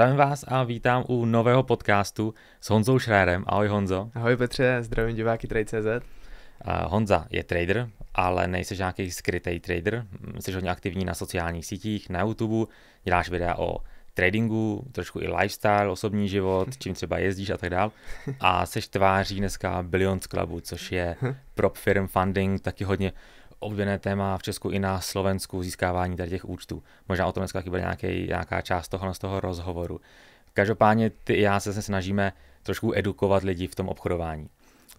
Zdravím vás a vítám u nového podcastu s Honzou Šrérem. Ahoj Honzo. Ahoj Petře, zdravím diváky Trade.cz. Uh, Honza je trader, ale nejsi nějaký skrytý trader. Hm, jsi hodně aktivní na sociálních sítích, na YouTube, děláš videa o tradingu, trošku i lifestyle, osobní život, čím třeba jezdíš a tak dál. A seš tváří dneska Billions Clubu, což je prop firm funding, taky hodně oblíbené téma v Česku i na Slovensku získávání tady těch účtů. Možná o tom dneska taky bude nějaký, nějaká část toho, z toho rozhovoru. Každopádně ty i já se snažíme trošku edukovat lidi v tom obchodování.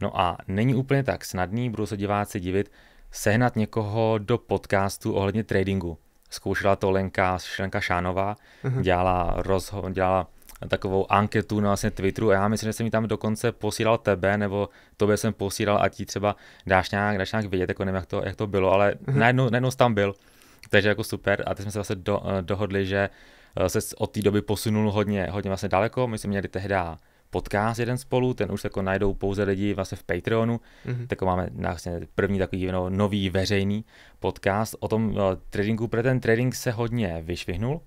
No a není úplně tak snadný, budou se diváci divit, sehnat někoho do podcastu ohledně tradingu. Zkoušela to Lenka, Lenka Šánová, uh-huh. Mhm. dělala, rozho- dělala takovou anketu na vlastně Twitteru a já myslím, že jsem ji tam dokonce posílal tebe, nebo tobě jsem posílal a ti třeba dáš nějak, dáš nějak vidět, jako nevím, jak to, jak to bylo, ale mm-hmm. najednou, najednou jsi tam byl, takže jako super a teď jsme se vlastně do, eh, dohodli, že eh, se od té doby posunul hodně, hodně vlastně daleko, my jsme měli tehdy podcast jeden spolu, ten už jako najdou pouze lidi vlastně v Patreonu, mm-hmm. tak máme vlastně první takový no, nový veřejný podcast o tom uh, tradingu, protože ten trading se hodně vyšvihnul,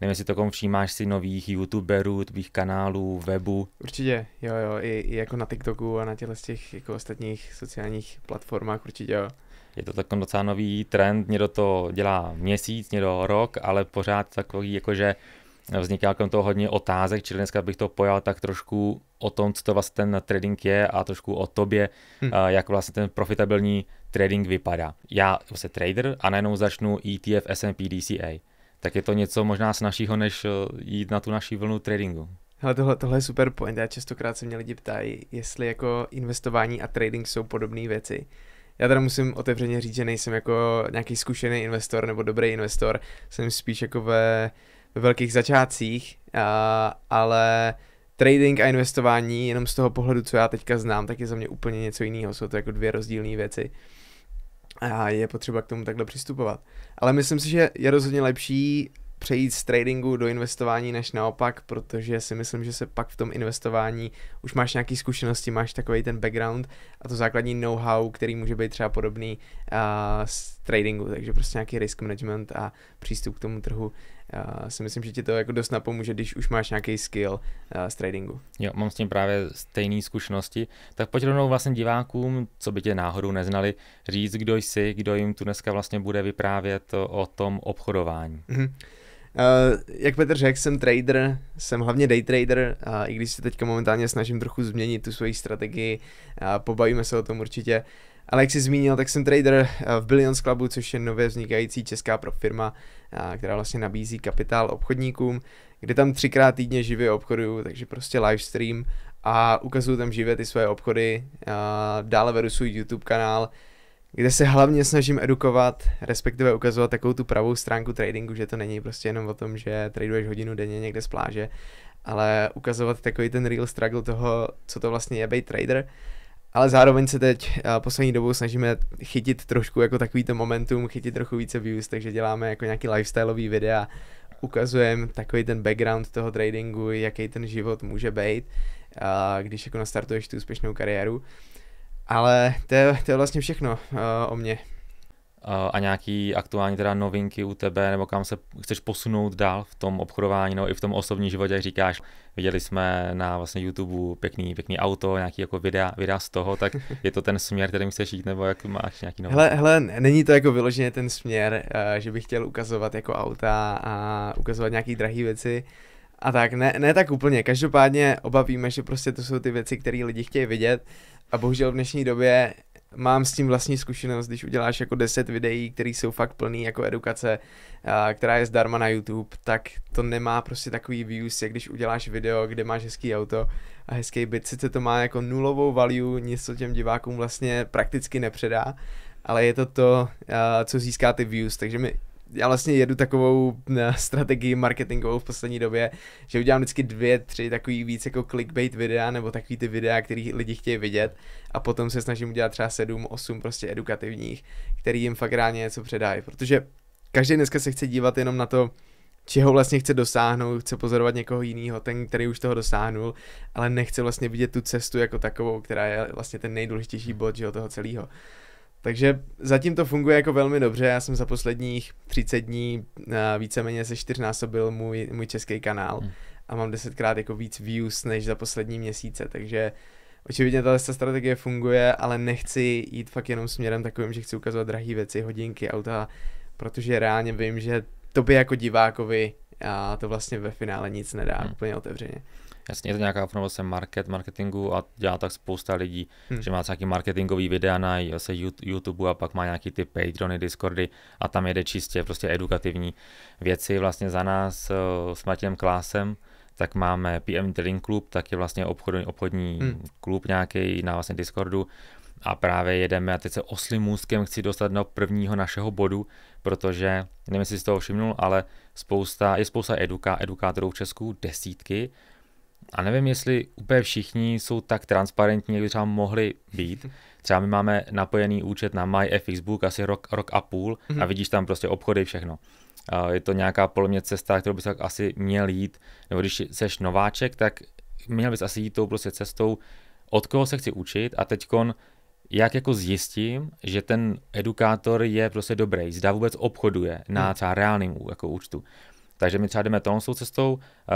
Nevím, jestli to komu všímáš si nových youtuberů, tvých kanálů, webu. Určitě, jo, jo, i, i jako na TikToku a na těchto z těch jako ostatních sociálních platformách určitě jo. Je to takový docela nový trend, někdo to dělá měsíc, někdo rok, ale pořád takový jakože vzniká kolem toho hodně otázek, čili dneska bych to pojal tak trošku o tom, co to vlastně ten trading je a trošku o tobě, hm. jak vlastně ten profitabilní trading vypadá. Já jsem vlastně trader a najednou začnu ETF S&P DCA tak je to něco možná snažšího, než eh, jít na tu naší vlnu tradingu. Hele, tohle, tohle je super point. Já častokrát se mě lidi ptají, jestli jako investování a trading jsou podobné věci. Já teda musím otevřeně říct, že nejsem jako nějaký zkušený investor nebo dobrý investor, jsem spíš jako ve, ve velkých začátcích, a, ale trading a investování, jenom z toho pohledu, co já teďka znám, tak je za mě úplně něco jiného. Jsou to jako dvě rozdílné věci a je potřeba k tomu takhle přistupovat. Ale myslím si, že je rozhodně lepší přejít z tradingu do investování než naopak, protože si myslím, že se pak v tom investování už máš nějaké zkušenosti, máš takový ten background a to základní know-how, který může být třeba podobný uh, z tradingu, takže prostě nějaký risk management a přístup k tomu trhu Já si myslím, že ti to jako dost napomůže, když už máš nějaký skill uh, z tradingu. Jo, mám s tím právě stejné zkušenosti. Tak pojď rovnou vlastně divákům, co by tě náhodou neznali, říct, kdo jsi, kdo jim tu dneska vlastně bude vyprávět o tom obchodování. Mm-hmm. Eh, jak Petr řekl, jsem trader, jsem hlavně day trader, uh, i když se teďka momentálně snažím trochu změnit tu svoji strategii, uh, pobavíme se o tom určitě. Ale jak jsi zmínil, tak jsem trader eh, v Billions Clubu, což je nově vznikající česká uh, která vlastně nabízí kapitál obchodníkům, kde tam třikrát týdně živě obchoduju, takže prostě live stream a ukazuju tam živě ty své obchody. Dále vedu svůj YouTube kanál, kde se hlavně snažím edukovat, respektive ukazovat takovou tu pravou stránku tradingu, že to není prostě jenom o tom, že traduješ hodinu denně někde z pláže, ale ukazovat takový ten real struggle toho, co to vlastně je být trader. Ale zároveň se teď eh, poslední dobou snažíme chytit trošku jako takový to momentum, chytit trochu více views, takže děláme jako nějaký lifestyleový videa, ukazujeme takový ten background toho tradingu, jaký ten život může být, eh, když jako nastartuješ tu úspěšnou kariéru. Ale to je, to je vlastně všechno uh, o mě. Eh, a nějaký aktuální teda novinky u tebe, nebo kam se chceš posunout dál v tom obchodování, no i v tom osobním životě, jak říkáš, viděli jsme na vlastně YouTube pěkný, pěkný auto, nějaký jako videa, videa z toho, tak je to ten směr, kterým chceš jít, nebo jak máš nějaký nový? Hele, hele, není to jako vyloženě ten směr, eh, že bych chtěl ukazovat jako auta a ukazovat nějaký drahé věci, a tak, ne, ne tak úplně, každopádně obavíme, že prostě to jsou ty věci, které lidi chtějí vidět, a bohužel v dnešní době mám s tím vlastní zkušenost, když uděláš jako 10 videí, které jsou fakt plný jako edukace, která je zdarma na YouTube, tak to nemá prostě takový views, jak když uděláš video, kde máš hezký auto a hezký byt. Sice to má jako nulovou value, nic to těm divákům vlastně prakticky nepředá, ale je to to, co získá ty views, takže my já vlastně jedu takovou eh, strategii marketingovou v poslední době, že udělám vždycky dvě, tři takový víc jako clickbait videa, nebo takový ty videa, který lidi chtějí vidět a potom se snažím udělat třeba sedm, osm prostě edukativních, který jim fakt reálně něco předají, protože každý dneska se chce dívat jenom na to, čeho vlastně chce dosáhnout, chce pozorovat někoho jiného, ten, který už toho dosáhnul, ale nechce vlastně vidět tu cestu jako takovou, která je vlastně ten nejdůležitější bod že, toho celého. Takže zatím to funguje jako velmi dobře, já jsem za posledních 30 dní eh, víceméně se čtyřnásobil můj, můj český kanál hmm. a mám desetkrát jako víc views než za poslední měsíce, takže Očividně tahle strategie funguje, ale nechci jít fakt jenom směrem takovým, že chci ukazovat drahé věci, hodinky, auta, protože reálně vím, že to by jako divákovi a to vlastně ve finále nic nedá hmm. úplně otevřeně. Jasně, je to nějaká promoce vlastně market, marketingu a dělá tak spousta lidí, hmm. že má nějaký marketingový videa na se YouTube a pak má nějaký ty Patreony, Discordy a tam jede čistě prostě edukativní věci vlastně za nás eh, s Matějem Klásem tak máme PM Trading Club, tak je vlastně obchod, obchodní hmm. klub nějaký na vlastně Discordu a právě jedeme a teď se oslým můzkem chci dostat do prvního našeho bodu, protože nevím, jestli jsi toho všimnul, ale spousta, je spousta eduka, edukátorů v Česku, desítky a nevím, jestli úplně všichni jsou tak transparentní, jak by třeba mohli být. Třeba my máme napojený účet na MyFXbook asi rok, rok a půl a mhm. vidíš tam prostě obchody, všechno. je to nějaká podle mě cesta, kterou bys tak asi měl jít, nebo když jsi nováček, tak měl bys asi jít tou prostě cestou, od koho se chci učit a teďkon jak jako zjistím, že ten edukátor je prostě dobrý, zda vůbec obchoduje na mhm. třeba reálným jako účtu. Takže my třeba jdeme tou cestou, eh,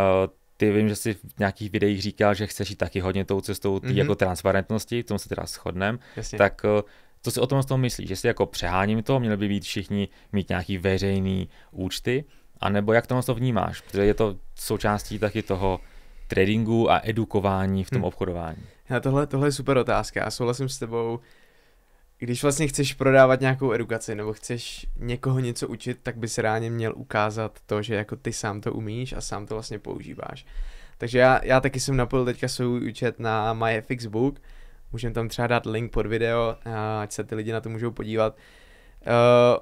ty vím, že si v nějakých videích říkal, že chceš jít taky hodně tou cestou mm-hmm. jako transparentnosti, v tom se teda shodneme, tak eh, co si o tom z toho myslíš? Jestli jako přeháním to, měli by být všichni mít nějaký veřejný účty, anebo jak to vnímáš? Protože je to součástí taky toho tradingu a edukování v tom hmm. obchodování. Já tohle, tohle je super otázka já souhlasím s tebou, když vlastně chceš prodávat nějakou edukaci nebo chceš někoho něco učit, tak bys ráně měl ukázat to, že jako ty sám to umíš a sám to vlastně používáš. Takže já, já taky jsem napojil teďka svůj účet na MyFXBook, můžeme tam třeba dát link pod video, eh, ať se ty lidi na to můžou podívat. Uh,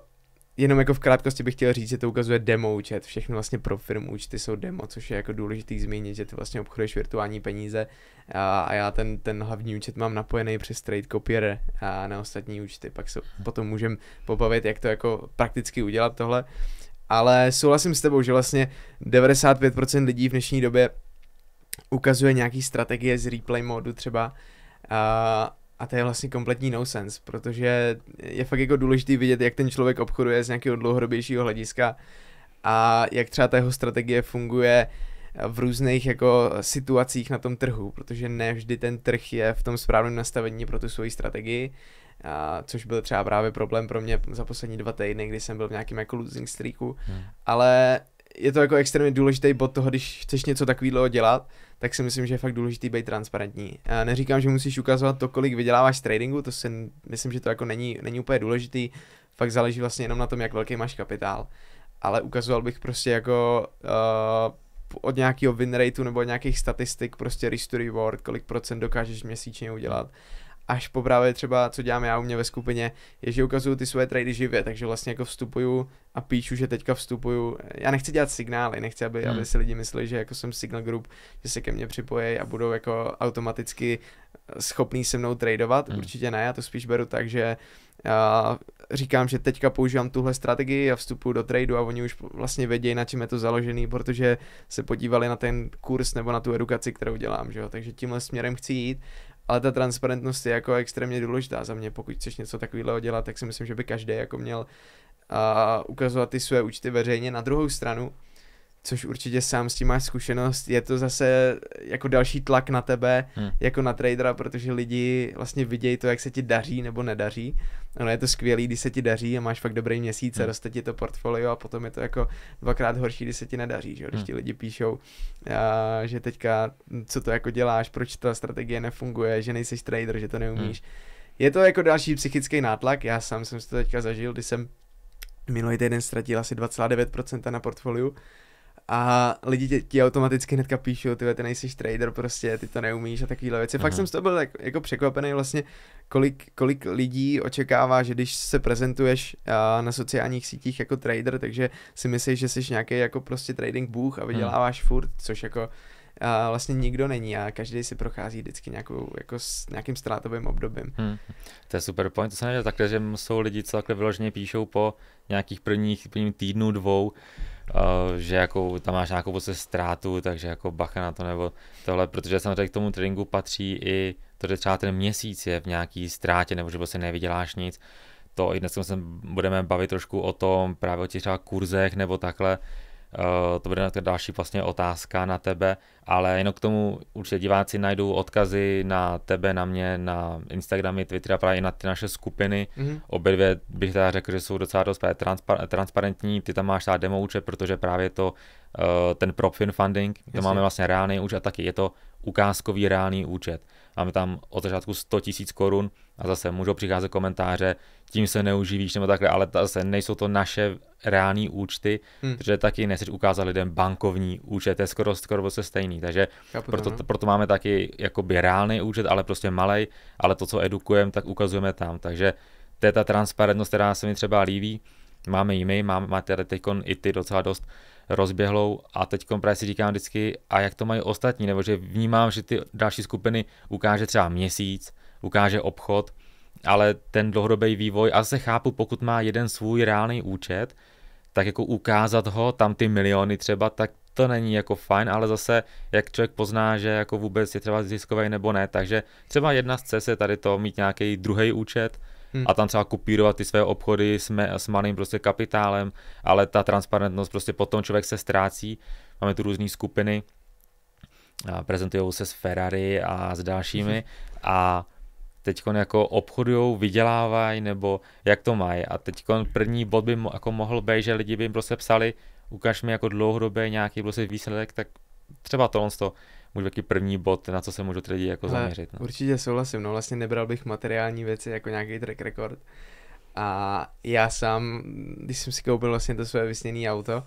jenom jako v krátkosti bych chtěl říct, že to ukazuje demo účet. Všechno vlastně pro firmu účty jsou demo, což je jako důležitý zmínit, že ty vlastně obchoduješ virtuální peníze a, a já ten, ten hlavní účet mám napojený přes trade copier a na ostatní účty. Pak se potom můžeme pobavit, jak to jako prakticky udělat tohle. Ale souhlasím s tebou, že vlastně 95% lidí v dnešní době ukazuje nějaký strategie z replay modu třeba a, a to je vlastně kompletní nonsense, protože je fakt jako důležité vidět, jak ten člověk obchoduje z nějakého dlouhodobějšího hlediska a jak třeba ta jeho strategie funguje v různých jako situacích na tom trhu, protože ne vždy ten trh je v tom správném nastavení pro tu svoji strategii, a, což byl třeba právě problém pro mě za poslední dva týdny, kdy jsem byl v nějakém jako losing streaku, hmm. ale je to jako extrémně důležitý bod toho, když chceš něco takového dělat, tak si myslím, že je fakt důležitý být transparentní. Já neříkám, že musíš ukazovat to, kolik vyděláváš z tradingu, to si myslím, že to jako není, není úplně důležitý, fakt záleží vlastně jenom na tom, jak velký máš kapitál. Ale ukazoval bych prostě jako uh, od nějakého win rateu nebo od nějakých statistik, prostě risk to reward, kolik procent dokážeš měsíčně udělat až po právě třeba, co dělám já u mě ve skupině, je, že ukazuju ty svoje trady živě, takže vlastně jako vstupuju a píšu, že teďka vstupuju. Já nechci dělat signály, nechci, aby, hmm. aby si lidi mysleli, že jako jsem signal group, že se ke mně připojí a budou jako automaticky eh, schopný se mnou tradovat. Hmm. Určitě ne, já to spíš beru tak, že já eh, říkám, že teďka používám tuhle strategii a vstupu do tradu a oni už vlastně vědějí, na čem je to založený, protože se podívali na ten kurz nebo na tu edukaci, kterou dělám, že jo? takže tímhle směrem chci jít ale ta transparentnost je jako extrémně důležitá za mě, pokud chceš něco takového dělat, tak si myslím, že by každý jako měl uh, ukazovat ty své účty veřejně. Na druhou stranu, což určitě sám s tím máš zkušenost, je to zase jako další tlak na tebe, hmm. jako na tradera, protože lidi vlastně vidějí to, jak se ti daří nebo nedaří. Ono je to skvělý, když se ti daří a máš fakt dobrý měsíc a hmm. roste ti to portfolio a potom je to jako dvakrát horší, když se ti nedaří, že? když hmm. ti lidi píšou, a, eh, že teďka co to jako děláš, proč ta strategie nefunguje, že nejsi trader, že to neumíš. Hmm. Je to jako další psychický nátlak, já sám jsem si to teďka zažil, když jsem minulý týden ztratil asi 2,9% na portfoliu, a lidi ti, automaticky hnedka píšou, ty ty nejsi trader prostě, ty to neumíš a takovéhle věci. Aha. Fakt mhm. jsem z toho byl tak jako překvapený vlastně, kolik, kolik lidí očekává, že když se prezentuješ uh, na sociálních sítích jako trader, takže si myslíš, že jsi nějaký jako prostě trading bůh a vyděláváš hmm. furt, což jako a vlastně nikdo není a každý si prochází vždycky nějakou, jako s nějakým ztrátovým obdobím. Hmm. To je super point, to se nedělá takhle, že jsou lidi, co takhle vyloženě píšou po nějakých prvních, prvních týdnů, dvou, Eh, že jako tam máš nějakou prostě ztrátu, takže jako bacha na to nebo tohle, protože samozřejmě k tomu tradingu patří i to, že třeba ten měsíc je v nějaký ztrátě nebo že prostě nevyděláš nic, to i dneska se budeme bavit trošku o tom, právě o těch třeba kurzech nebo takhle, Eh, to bude další vlastně otázka na tebe, ale jenom k tomu určitě diváci najdou odkazy na tebe, na mě, na Instagramy, Twitter a právě na ty naše skupiny. Mm-hmm. Obě dvě bych teda řekl, že jsou docela dost transpar- transparentní, ty tam máš ta demo účet, protože právě to, eh, ten PropFin Funding, to Jasně. máme vlastně reálný účet a taky je to ukázkový reálný účet. Máme tam od začátku 100 tisíc korun a zase můžou přicházet komentáře, tím se neuživíš nebo takhle, ale zase nejsou to naše reální účty, hmm. protože taky nechceš ukázat lidem bankovní účet, je skoro, skoro se stejný, takže Chápu, proto, no. proto, máme taky jakoby reálný účet, ale prostě malej, ale to, co edukujeme, tak ukazujeme tam, takže to je ta transparentnost, která se mi třeba líbí, máme ji my, máme, máte teď i ty docela dost, rozběhlou a teď právě si říkám vždycky, a jak to mají ostatní, nebo že vnímám, že ty další skupiny ukáže třeba měsíc, ukáže obchod, ale ten dlouhodobý vývoj, a se chápu, pokud má jeden svůj reálný účet, tak jako ukázat ho, tam ty miliony třeba, tak to není jako fajn, ale zase jak člověk pozná, že jako vůbec je třeba ziskový nebo ne, takže třeba jedna z cest je tady to mít nějaký druhý účet, hmm. a tam třeba kupírovat ty své obchody s, me, s malým prostě kapitálem, ale ta transparentnost prostě potom člověk se ztrácí. Máme tu různé skupiny, prezentují se s Ferrari a s dalšími hmm. a teď jako obchodují, vydělávají nebo jak to mají. A teď první bod by jako mohl být, že lidi by jim prostě psali, ukaž mi jako dlouhodobě nějaký prostě výsledek, tak třeba tohle to můj taky první bod, na co se můžu tedy jako Ale zaměřit. No. Určitě souhlasím, no vlastně nebral bych materiální věci jako nějaký track record. A já sám, když jsem si koupil vlastně to své vysněné auto,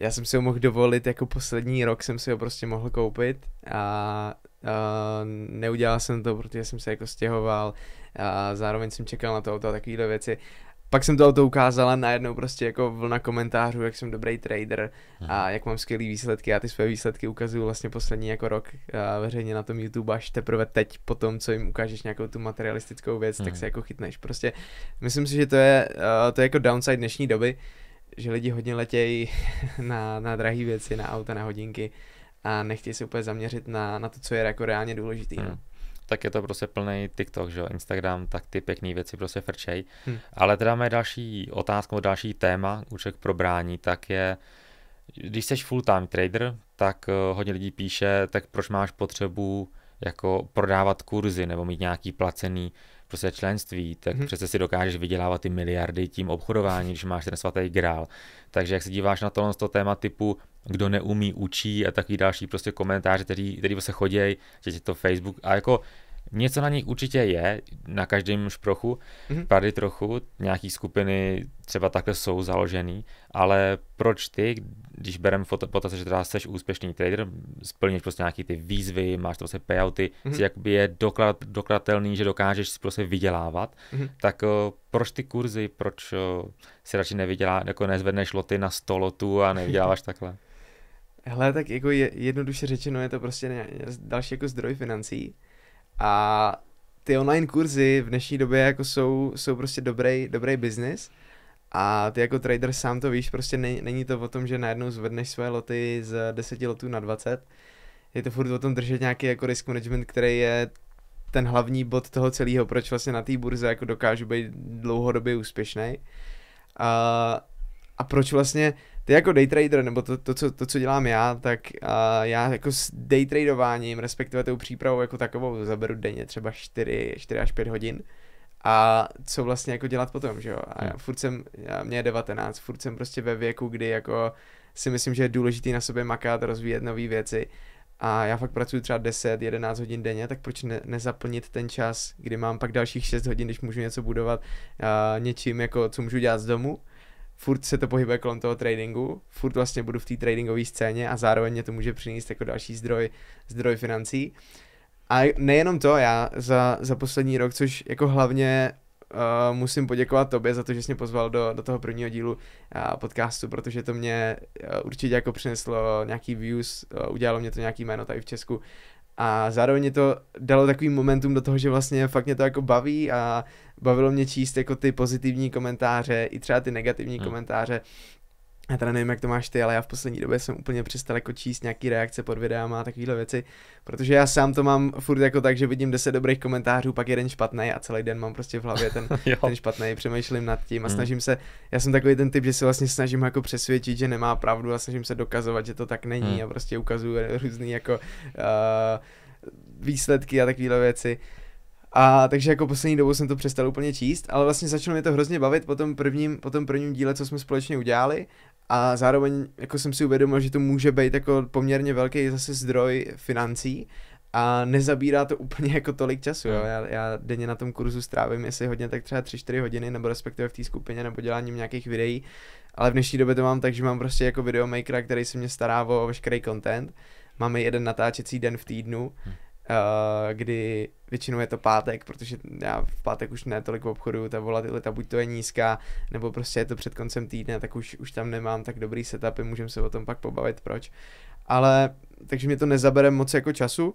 já jsem si ho mohl dovolit, jako poslední rok jsem si ho prostě mohl koupit a a neudělal jsem to, protože jsem se jako stěhoval a zároveň jsem čekal na to auto a takovéhle věci pak jsem to auto ukázala najednou prostě jako vlna komentářů, jak jsem dobrý trader a mhm. jak mám skvělé výsledky. Já ty své výsledky ukazuju vlastně poslední jako rok eh, veřejně na tom YouTube až teprve teď po tom, co jim ukážeš nějakou tu materialistickou věc, mm. tak mhm. se jako chytneš. Prostě myslím si, že to je, eh, to je jako downside dnešní doby, že lidi hodně letějí na, na drahé věci, na auta, na hodinky a nechtějí se úplně zaměřit na, na to, co je jako reálně důležité. No. Mm tak je to prostě plný TikTok, že jo, Instagram, tak ty pěkné věci prostě frčej. Hmm. Ale teda moje další otázka, další téma, určitě k probrání, tak je, když jsi full-time trader, tak eh, hodně lidí píše, tak proč máš potřebu jako prodávat kurzy nebo mít nějaký placený prostě členství, tak hmm. přece si dokážeš vydělávat ty miliardy tím obchodováním, když máš ten svatý grál. Takže jak se díváš na tohle to téma typu, kdo neumí, učí a takový další prostě komentáře, který, který prostě se chodí, že to Facebook a jako něco na nich určitě je, na každém šprochu, mm-hmm. pady trochu, nějaký skupiny třeba takhle jsou založený, ale proč ty, když berem potaz, že teda jsi úspěšný trader, splníš prostě nějaký ty výzvy, máš prostě payouty, mm-hmm. jsi jakoby je doklad, dokladatelný, že dokážeš si prostě vydělávat, mm-hmm. tak eh, proč ty kurzy, proč eh, si radši nevydělá, jako nezvedneš loty na 100 lotů a nevyděláváš takhle? Hele, tak jako je, jednoduše řečeno je to prostě ne, další jako zdroj financí a ty online kurzy v dnešní době jako jsou, jsou prostě dobrý, dobrý biznis. A ty jako trader sám to víš, prostě ne, není to o tom, že najednou zvedneš svoje loty z 10 lotů na 20. Je to furt o tom držet nějaký jako risk management, který je ten hlavní bod toho celého, proč vlastně na té burze jako dokážu být dlouhodobě úspěšný. A, a proč vlastně ty jako daytrader, nebo to, to, co, to, co dělám já, tak uh, já jako s daytradováním, respektive tou přípravou jako takovou, zaberu denně třeba 4, 4 až 5 hodin. A co vlastně jako dělat potom, že jo? A já hmm. furt jsem, já, mě je 19, furt jsem prostě ve věku, kdy jako si myslím, že je důležité na sobě makat, rozvíjet nové věci. A já fakt pracuji třeba 10, 11 hodin denně, tak proč ne, nezaplnit ten čas, kdy mám pak dalších 6 hodin, když můžu něco budovat uh, něčím, jako co můžu dělat z domu furt se to pohybuje kolem toho tradingu, furt vlastně budu v té tradingové scéně a zároveň mě to může přinést jako další zdroj, zdroj financí. A nejenom to, já za, za poslední rok, což jako hlavně uh, musím poděkovat tobě za to, že jsi mě pozval do, do toho prvního dílu uh, podcastu, protože to mě uh, určitě jako přineslo nějaký views, uh, udělalo mě to nějaký jméno tady v Česku a zároveň mě to dalo takový momentum do toho, že vlastně fakt mě to jako baví a bavilo mě číst jako ty pozitivní komentáře i třeba ty negativní hmm. komentáře já teda nevím, jak to máš ty, ale já v poslední době jsem úplně přestal jako číst nějaký reakce pod videama a takovéhle věci, protože já sám to mám furt jako tak, že vidím 10 dobrých komentářů, pak jeden špatný a celý den mám prostě v hlavě ten, ten špatný, přemýšlím nad tím a hmm. snažím se, já jsem takový ten typ, že se vlastně snažím jako přesvědčit, že nemá pravdu a snažím se dokazovat, že to tak není hmm. a prostě ukazuju různé jako uh, výsledky a takovéhle věci. A takže jako poslední dobou jsem to přestal úplně číst, ale vlastně začalo mě to hrozně bavit po tom prvním, po tom prvním díle, co jsme společně udělali a zároveň jako jsem si uvědomil, že to může být jako poměrně velký zase zdroj financí a nezabírá to úplně jako tolik času, jo. No. Já, já denně na tom kurzu strávím, jestli hodně, tak třeba 3-4 hodiny, nebo respektive v té skupině, nebo děláním nějakých videí, ale v dnešní době to mám tak, že mám prostě jako videomakera, který se mě stará o veškerý content, máme jeden natáčecí den v týdnu, hmm Eh, kdy většinou je to pátek, protože já v pátek už ne tolik obchodu, ta volatilita buď to je nízká, nebo prostě je to před koncem týdne, tak už, už tam nemám tak dobrý setup, můžeme se o tom pak pobavit, proč. Ale, takže mě to nezabere moc jako času,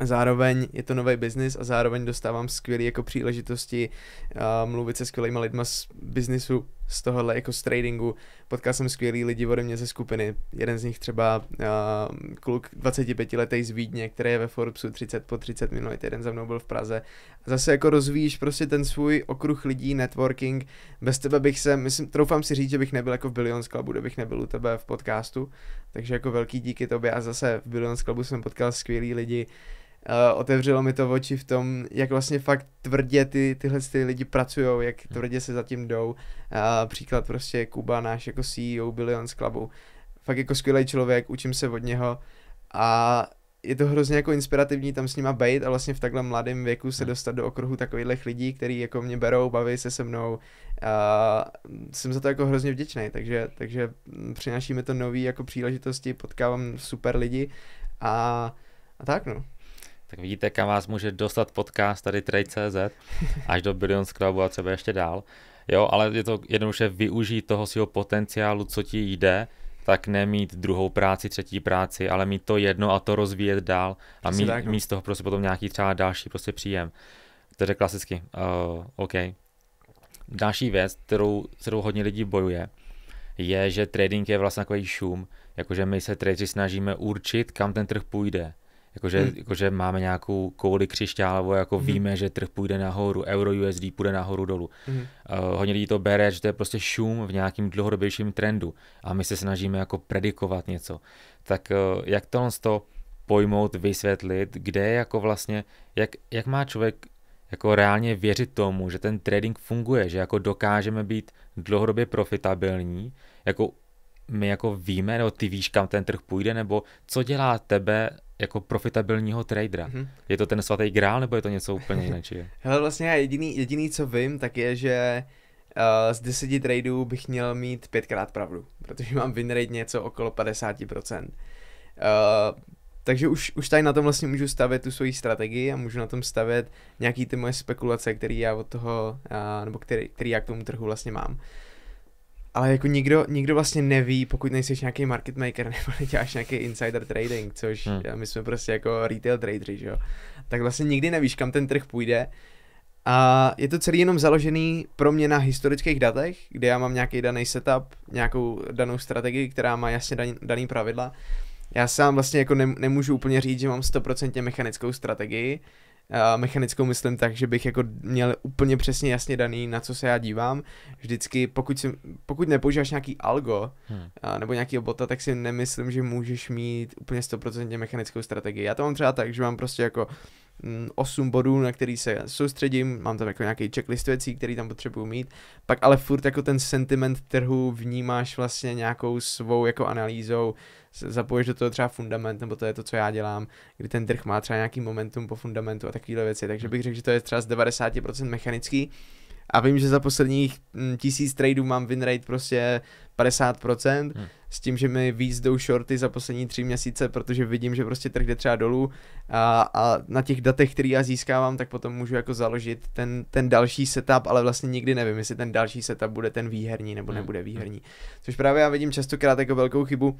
Zároveň je to nový biznis a zároveň dostávám skvělé jako příležitosti uh, mluvit se skvělými lidmi z biznisu z tohohle jako z tradingu. Potkal jsem skvělý lidi ode mě ze skupiny. Jeden z nich třeba uh, kluk 25 letý z Vídně, který je ve Forbesu 30 po 30 minut, jeden za mnou byl v Praze. A zase jako rozvíjíš prostě ten svůj okruh lidí, networking. Bez tebe bych se, myslím, troufám si říct, že bych nebyl jako v Billions Clubu, kdybych bych nebyl u tebe v podcastu. Takže jako velký díky tobě a zase v Billions Clubu jsem potkal skvělý lidi Eh, otevřelo mi to oči v tom, jak vlastně fakt tvrdě ty, tyhle ty lidi pracují, jak hmm. tvrdě se zatím jdou. A eh, příklad prostě Kuba, náš jako CEO Billions Clubu. Fakt jako skvělý člověk, učím se od něho a je to hrozně jako inspirativní tam s nima bejt a vlastně v takhle mladém věku se hmm. dostat do okruhu takových lidí, který jako mě berou, baví se se mnou a eh, jsem za to jako hrozně vděčný, takže, takže mm, přinášíme to nový jako příležitosti, potkávám super lidi a, a tak no tak vidíte, kam vás může dostat podcast tady Trade.cz až do Billions Clubu a třeba ještě dál. Jo, ale je to jednoduše využít toho svého potenciálu, co ti jde, tak nemít druhou práci, třetí práci, ale mít to jedno a to rozvíjet dál a mít, tak, no. mít z toho prostě potom nějaký třeba další prostě příjem. Takže klasicky, uh, OK. Další věc, kterou, kterou hodně lidí bojuje, je, že trading je vlastně takový šum, jakože my se tradeři snažíme určit, kam ten trh půjde. Jakože, hmm. jakože máme nějakou kouli křišťálovou, jako hmm. víme, že trh půjde nahoru, euro USD půjde nahoru dolů. Hmm. Uh, hodně lidí to bere, že to je prostě šum v nějakým dlouhodobějším trendu a my se snažíme jako predikovat něco. Tak uh, jak tohle to pojmout, vysvětlit, kde jako vlastně, jak, jak má člověk jako reálně věřit tomu, že ten trading funguje, že jako dokážeme být dlouhodobě profitabilní, jako my jako víme, nebo ty víš, kam ten trh půjde, nebo co dělá tebe jako profitabilního tradera. Mm-hmm. Je to ten svatý grál, nebo je to něco úplně jiného? Hele, vlastně já jediný, jediný, co vím, tak je, že uh, z deseti tradeů bych měl mít pětkrát pravdu, protože mám rate něco okolo 50%. Uh, eh, takže už, už tady na tom vlastně můžu stavět tu svoji strategii a můžu na tom stavět nějaký ty moje spekulace, které já od toho, uh, nebo který, který já k tomu trhu vlastně mám ale jako nikdo, nikdo vlastně neví, pokud nejsi nějaký market maker nebo neděláš nějaký insider trading, což hmm. my jsme prostě jako retail traderi, že jo. Tak vlastně nikdy nevíš, kam ten trh půjde. A je to celý jenom založený pro mě na historických datech, kde já mám nějaký daný setup, nějakou danou strategii, která má jasně daný, daný pravidla. Já sám vlastně jako ne, nemůžu úplně říct, že mám 100% mechanickou strategii, mechanickou myslím tak, že bych jako měl úplně přesně jasně daný, na co se já dívám. Vždycky, pokud, si, pokud nepoužíváš nějaký algo hmm. a, nebo nějaký bota, tak si nemyslím, že můžeš mít úplně 100% mechanickou strategii. Já to mám třeba tak, že mám prostě jako 8 mm, bodů, na který se soustředím, mám tam jako nějaký checklist věcí, který tam potřebuju mít, pak ale furt jako ten sentiment trhu vnímáš vlastně nějakou svou jako analýzou, zapoješ do toho třeba fundament, nebo to je to, co já dělám, kdy ten trh má třeba nějaký momentum po fundamentu a takovéhle věci, takže mhm. bych řekl, že to je třeba z 90% mechanický, a vím, že za posledních mm, tisíc tradeů mám winrate prostě 50%, hmm. s tím, že mi víc jdou shorty za poslední tři měsíce, protože vidím, že prostě trh jde třeba dolů a, a na těch datech, které já získávám, tak potom můžu jako založit ten, ten další setup, ale vlastně nikdy nevím, jestli ten další setup bude ten výherní nebo hmm. nebude hmm. výherní. Což právě já vidím častokrát jako velkou chybu,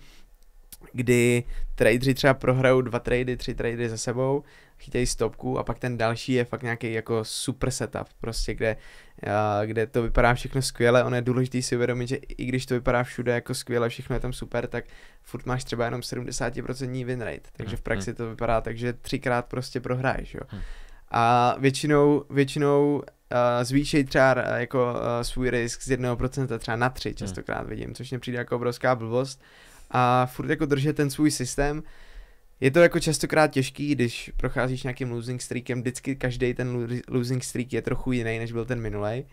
kdy tradeři třeba prohrajou dva trady, tři trady za sebou, chytějí stopku a pak ten další je fakt nějaký jako super setup, prostě kde, eh, kde to vypadá všechno skvěle, ono je důležité si uvědomit, že i když to vypadá všude jako skvěle, všechno je tam super, tak furt máš třeba jenom 70% win rate, takže v hmm, praxi hmm. to vypadá tak, že třikrát prostě prohraješ, jo. Hmm. A většinou, většinou uh, zvýšej třeba uh, jako uh, svůj risk z 1% třeba na 3 častokrát vidím, což mě přijde jako obrovská blbost a furt jako držet ten svůj systém. Je to jako častokrát těžký, když procházíš nějakým losing streakem, vždycky každý ten losing streak je trochu jiný, než byl ten minulej.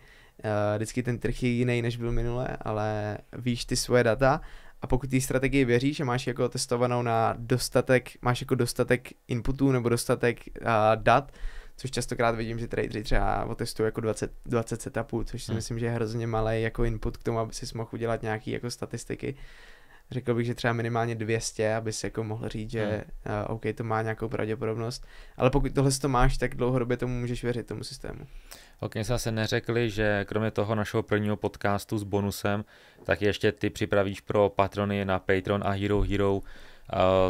Eh, vždycky ten trh je jiný, než byl minule, ale víš ty svoje data a pokud té strategii věříš a máš jako testovanou na dostatek, máš jako dostatek inputů nebo dostatek eh, dat, což častokrát vidím, že tradeři třeba otestují jako 20, 20 setupů, což si hmm. myslím, že je hrozně malý jako input k tomu, aby si mohl udělat nějaký jako statistiky, řekl bych, že třeba minimálně 200, aby si jako mohl říct, že hmm. Eh, OK, to má nějakou pravděpodobnost. Ale pokud tohle to máš, tak dlouhodobě tomu můžeš věřit, tomu systému. Ok, my jsme se neřekli, že kromě toho našeho prvního podcastu s bonusem, tak ještě ty připravíš pro patrony na Patreon a Hero Hero uh,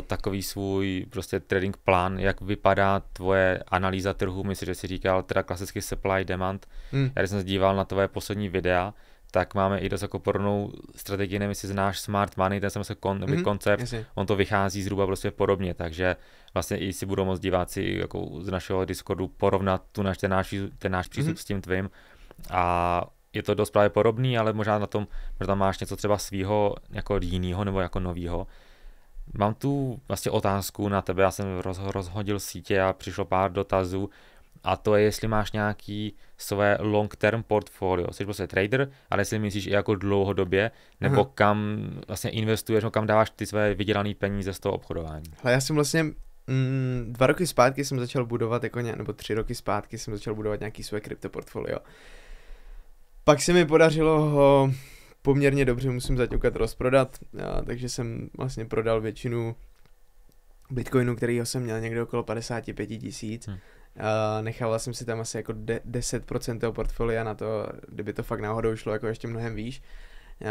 takový svůj prostě trading plán, jak vypadá tvoje analýza trhu, myslím, že jsi říkal teda klasicky supply demand. Hmm. Já když jsem se díval na tvoje poslední videa, tak máme i dost jako podobnou strategii, nevím, jestli znáš Smart Money, ten jsem se kon, mm-hmm, koncept, jasně. on to vychází zhruba prostě podobně, takže vlastně i si budou moct diváci jako z našeho Discordu porovnat tu naš, ten, náš, ten náš přístup mm-hmm. s tím tvým a je to dost právě podobný, ale možná na tom, že tam máš něco třeba svýho jako jinýho nebo jako novýho. Mám tu vlastně otázku na tebe, já jsem roz, rozhodil sítě a přišlo pár dotazů, a to je, jestli máš nějaký své long-term portfolio. Jsi prostě trader, ale jestli myslíš i jako dlouhodobě, nebo Aha. kam vlastně investuješ, no kam dáváš ty své vydělané peníze z toho obchodování. Ale já jsem vlastně mm, dva roky zpátky jsem začal budovat, jako ně, nebo tři roky zpátky jsem začal budovat nějaký své kryptoportfolio. Pak se mi podařilo ho poměrně dobře, musím zaťukat, rozprodat, a, takže jsem vlastně prodal většinu Bitcoinu, kterýho jsem měl někde okolo 55 tisíc. Hmm Eh, nechala jsem si tam asi jako de- 10% toho portfolia na to, kdyby to fakt náhodou šlo jako ještě mnohem výš,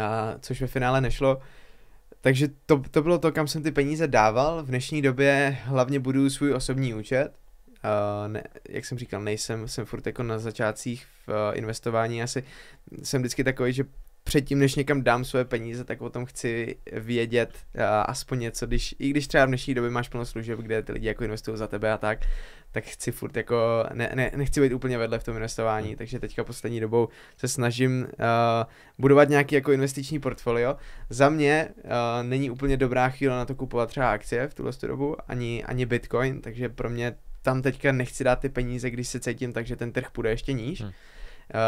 a, což ve finále nešlo. Takže to, to bylo to, kam jsem ty peníze dával. V dnešní době hlavně budu svůj osobní účet. Uh, ne, jak jsem říkal, nejsem, jsem furt jako na začátcích v uh, investování. Asi jsem vždycky takový, že předtím, než někam dám svoje peníze, tak o tom chci vědět uh, aspoň něco, když, i když třeba v dnešní době máš plno služeb, kde ty lidi jako investují za tebe a tak, tak chci furt jako, ne, ne, nechci být úplně vedle v tom investování, hmm. takže teďka poslední dobou se snažím uh, budovat nějaký jako investiční portfolio. Za mě uh, není úplně dobrá chvíle na to kupovat třeba akcie v tuhle dobu, ani, ani bitcoin, takže pro mě tam teďka nechci dát ty peníze, když se cítím, takže ten trh půjde ještě níž. Hmm.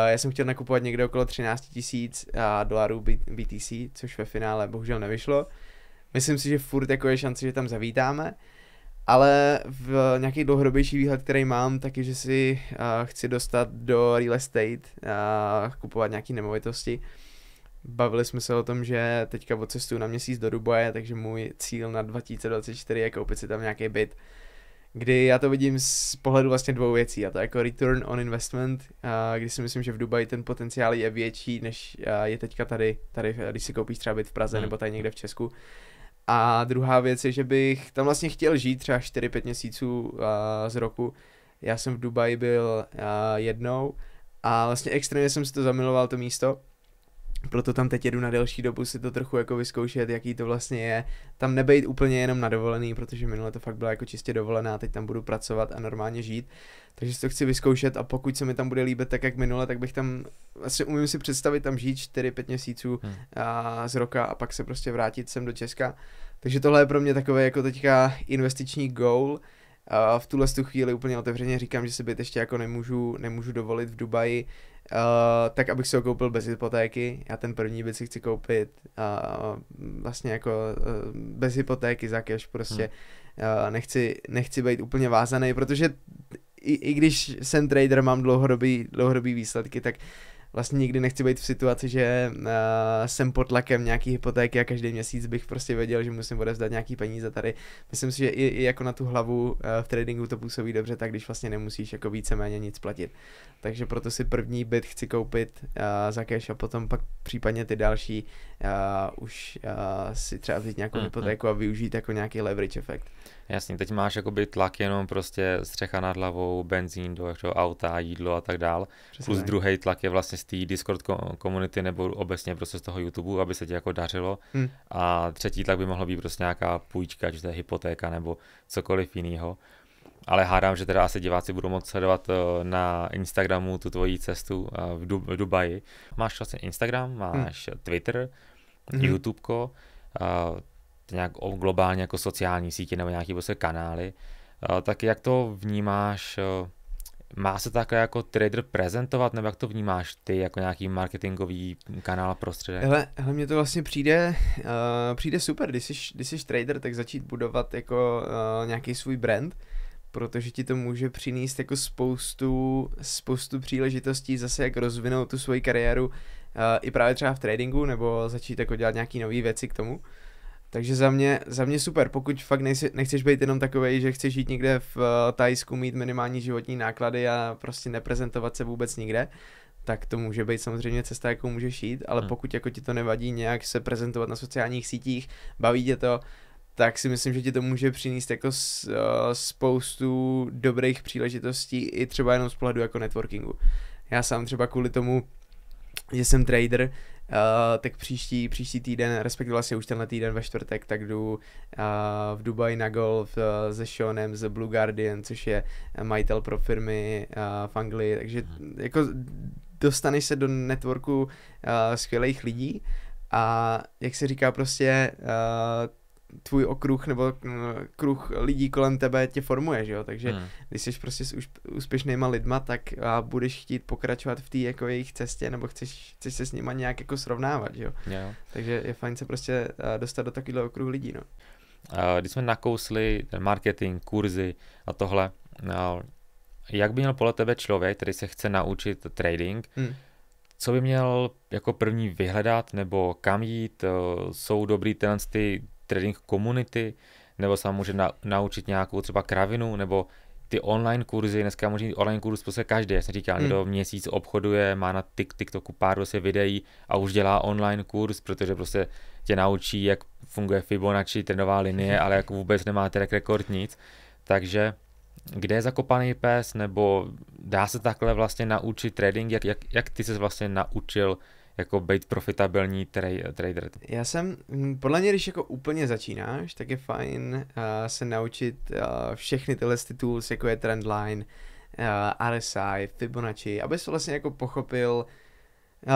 Eh, já jsem chtěl nakupovat někde okolo 13 tisíc dolarů BTC, což ve finále bohužel nevyšlo. Myslím si, že furt jako je šance, že tam zavítáme ale v nějaký dlouhodobější výhled, který mám, tak je, že si uh, chci dostat do real estate, uh, kupovat nějaké nemovitosti. Bavili jsme se o tom, že teďka odcestuju na měsíc do Dubaje, takže můj cíl na 2024 je koupit si tam nějaký byt, kdy já to vidím z pohledu vlastně dvou věcí, a to jako return on investment, uh, kdy si myslím, že v Dubaji ten potenciál je větší, než uh, je teďka tady, tady, když si koupíš třeba byt v Praze hmm. nebo tady někde v Česku. A druhá věc je, že bych tam vlastně chtěl žít třeba 4-5 měsíců a, eh, z roku. Já jsem v Dubaji byl a, eh, jednou a vlastně extrémně jsem si to zamiloval, to místo proto tam teď jedu na delší dobu si to trochu jako vyzkoušet, jaký to vlastně je. Tam nebejt úplně jenom na dovolený, protože minule to fakt byla jako čistě dovolená, teď tam budu pracovat a normálně žít. Takže si to chci vyzkoušet a pokud se mi tam bude líbit tak, jak minule, tak bych tam, vlastně umím si představit tam žít 4-5 měsíců hmm. a, z roka a pak se prostě vrátit sem do Česka. Takže tohle je pro mě takové jako teďka investiční goal, a v tuhle tu chvíli úplně otevřeně říkám, že si byt ještě jako nemůžu, nemůžu dovolit v Dubaji, Eh, tak abych si ho koupil bez hypotéky. Já ten první byt si chci koupit uh, vlastně jako uh, bez hypotéky za cash prostě. Hmm. Uh, nechci, nechci být úplně vázaný, protože i, i když jsem trader, mám dlouhodobý, dlouhodobý výsledky, tak uh, vlastně nikdy nechci být v situaci, že uh, jsem pod tlakem nějaký hypotéky a každý měsíc bych prostě věděl, že musím odevzdat nějaký peníze tady. Myslím si, že i, i jako na tu hlavu uh, v tradingu to působí dobře, tak když vlastně nemusíš jako víceméně nic platit. Takže proto si první byt chci koupit uh, za cash a potom pak případně ty další uh, už uh, si třeba vzít nějakou mhm. hypotéku a využít jako nějaký leverage efekt. Jasně, teď máš jakoby tlak jenom prostě střecha nad hlavou, benzín do, jako auta, jídlo a tak dál. Přesně Plus druhý tlak je vlastně z té Discord komunity nebo obecně prostě z toho YouTube, aby se ti jako dařilo. Hmm. A třetí tlak by mohlo být prostě nějaká půjčka, či to je hypotéka nebo cokoliv jiného ale hádám, že teda asi diváci budou moc sledovat eh, na Instagramu tu tvoji cestu eh, v, Dub- v Dubaji. Máš vlastně Instagram, hm. máš hmm. Twitter, hmm. YouTubeko, eh, nějak globálně jako sociální sítě nebo nějaký prostě kanály. Tak jak to vnímáš, má se takhle jako trader prezentovat, nebo jak to vnímáš ty jako nějaký marketingový kanál prostředek? Hele, hele mně to vlastně přijde, uh, přijde super, když jsi, když jsi trader, tak začít budovat jako uh, nějaký svůj brand, protože ti to může přinést jako spoustu, spoustu příležitostí zase jak rozvinout tu svoji kariéru uh, i právě třeba v tradingu nebo začít jako dělat nějaký nové věci k tomu. Takže za mě, za mě super, pokud fakt nejsi, nechceš být jenom takový, že chceš žít někde v uh, eh, Tajsku, mít minimální životní náklady a prostě neprezentovat se vůbec nikde, tak to může být samozřejmě cesta, jakou můžeš jít, ale hmm. pokud jako ti to nevadí nějak se prezentovat na sociálních sítích, baví tě to, tak si myslím, že ti to může přinést jako s, uh, spoustu dobrých příležitostí i třeba jenom z pohledu jako networkingu. Já sám třeba kvůli tomu, že jsem trader, uh, tak příští, příští týden, respektive vlastně už tenhle týden ve čtvrtek, tak jdu uh, v Dubaji na golf uh, se Seanem z Blue Guardian, což je majitel pro firmy uh, v Anglii, takže mhm. jako dostaneš se do networku uh, skvělých lidí a jak se říká prostě uh, tvůj okruh nebo mm, kruh lidí kolem tebe tě formuje, že jo? Takže hmm. když jsi prostě s úspěšnýma lidma, tak a budeš chtít pokračovat v té jako jejich cestě, nebo chceš, chceš se s nima nějak jako srovnávat, že jo? Yeah. Takže je fajn se prostě dostat do takového okruhu lidí, no. Když jsme nakousli ten marketing, kurzy a tohle, jak by měl podle tebe člověk, který se chce naučit trading, hmm co by měl jako první vyhledat, nebo kam jít, e, jsou dobrý tenhle ty trading komunity, nebo se může na, naučit nějakou třeba kravinu, nebo ty online kurzy, dneska možný online kurz prostě každý, já jsem říkal, hmm. kdo měsíc obchoduje, má na tik, TikToku pár prostě videí a už dělá online kurz, protože prostě tě naučí, jak funguje Fibonacci, trendová linie, ale jak vůbec nemá track record nic, takže kde je zakopaný pes, nebo dá se takhle vlastně naučit trading, jak, jak, jak ty se vlastně naučil jako být profitabilní tra- trader? Já jsem, mm, podle mě, když jako úplně začínáš, tak je fajn uh, se naučit uh, všechny tyhle tools, jako je Trendline, uh, RSI, Fibonacci, aby se vlastně jako pochopil, uh,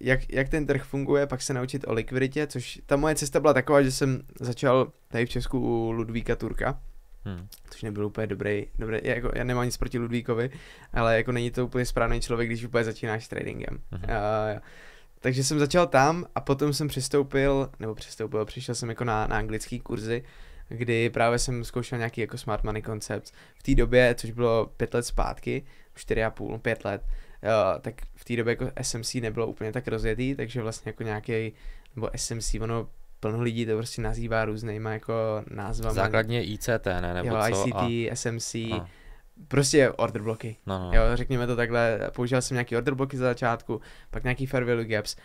jak, jak ten trh funguje, pak se naučit o likviditě, což ta moje cesta byla taková, že jsem začal tady v Česku u Ludvíka Turka, Hmm. Což nebyl úplně dobrý, dobrý já, jako, já nemám nic proti Ludvíkovi, ale jako není to úplně správný člověk, když úplně začínáš s tradingem. huh mhm. Uh, takže jsem začal tam a potom jsem přistoupil, nebo přistoupil, přišel jsem jako na, na anglický kurzy, kdy právě jsem zkoušel nějaký jako smart money koncept. V té době, což bylo pět let zpátky, čtyři a půl, pět let, jo, eh, tak v té době jako SMC nebylo úplně tak rozjetý, takže vlastně jako nějaký, nebo SMC, ono plno lidí to prostě nazývá různýma jako názvama. Základně ICT, ne? Nebo jo, co? ICT, a... SMC, a prostě order bloky. No, no. Jo, řekněme to takhle, používal jsem nějaký order bloky za začátku, pak nějaký fair value gaps.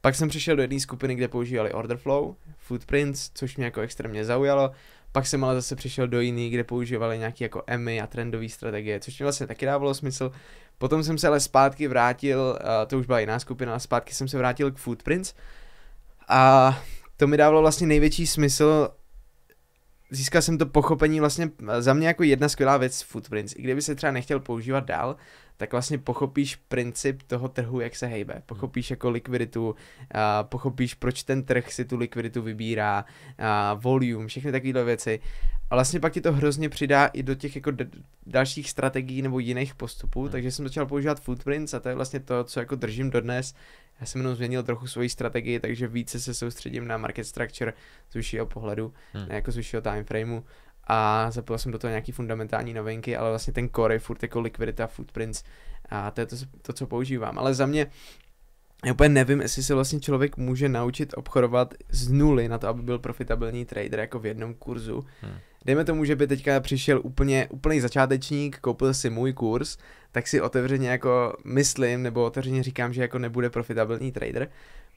Pak jsem přišel do jedné skupiny, kde používali order flow, footprints, což mě jako extrémně zaujalo. Pak jsem ale zase přišel do jiný, kde používali nějaké jako EMI a trendové strategie, což mě vlastně taky dávalo smysl. Potom jsem se ale zpátky vrátil, eh, to už byla jiná skupina, ale zpátky jsem se vrátil k footprints. A to mi dávalo vlastně největší smysl získal jsem to pochopení vlastně za mě jako jedna skvělá věc Footprints. I kdyby se třeba nechtěl používat dál, tak vlastně pochopíš princip toho trhu, jak se hejbe. Pochopíš jako likviditu, a pochopíš, proč ten trh si tu likviditu vybírá, a volume, všechny takovéhle věci. A vlastně pak ti to hrozně přidá i do těch jako d- dalších strategií nebo jiných postupů, hmm. takže jsem začal používat footprints a to je vlastně to, co jako držím dodnes já jsem jenom změnil trochu svoji strategii, takže více se soustředím na market structure z vyššího pohledu, hmm. jako z vyššího time frameu a zapojil jsem do toho nějaký fundamentální novinky, ale vlastně ten core je furt jako likvidita, footprints a to je to, to co používám. Ale za mě já úplně nevím, jestli se vlastně člověk může naučit obchodovat z nuly na to, aby byl profitabilní trader jako v jednom kurzu. Hmm dejme tomu, že by teďka přišel úplně, úplný začátečník, koupil si můj kurz, tak si otevřeně jako myslím, nebo otevřeně říkám, že jako nebude profitabilní trader,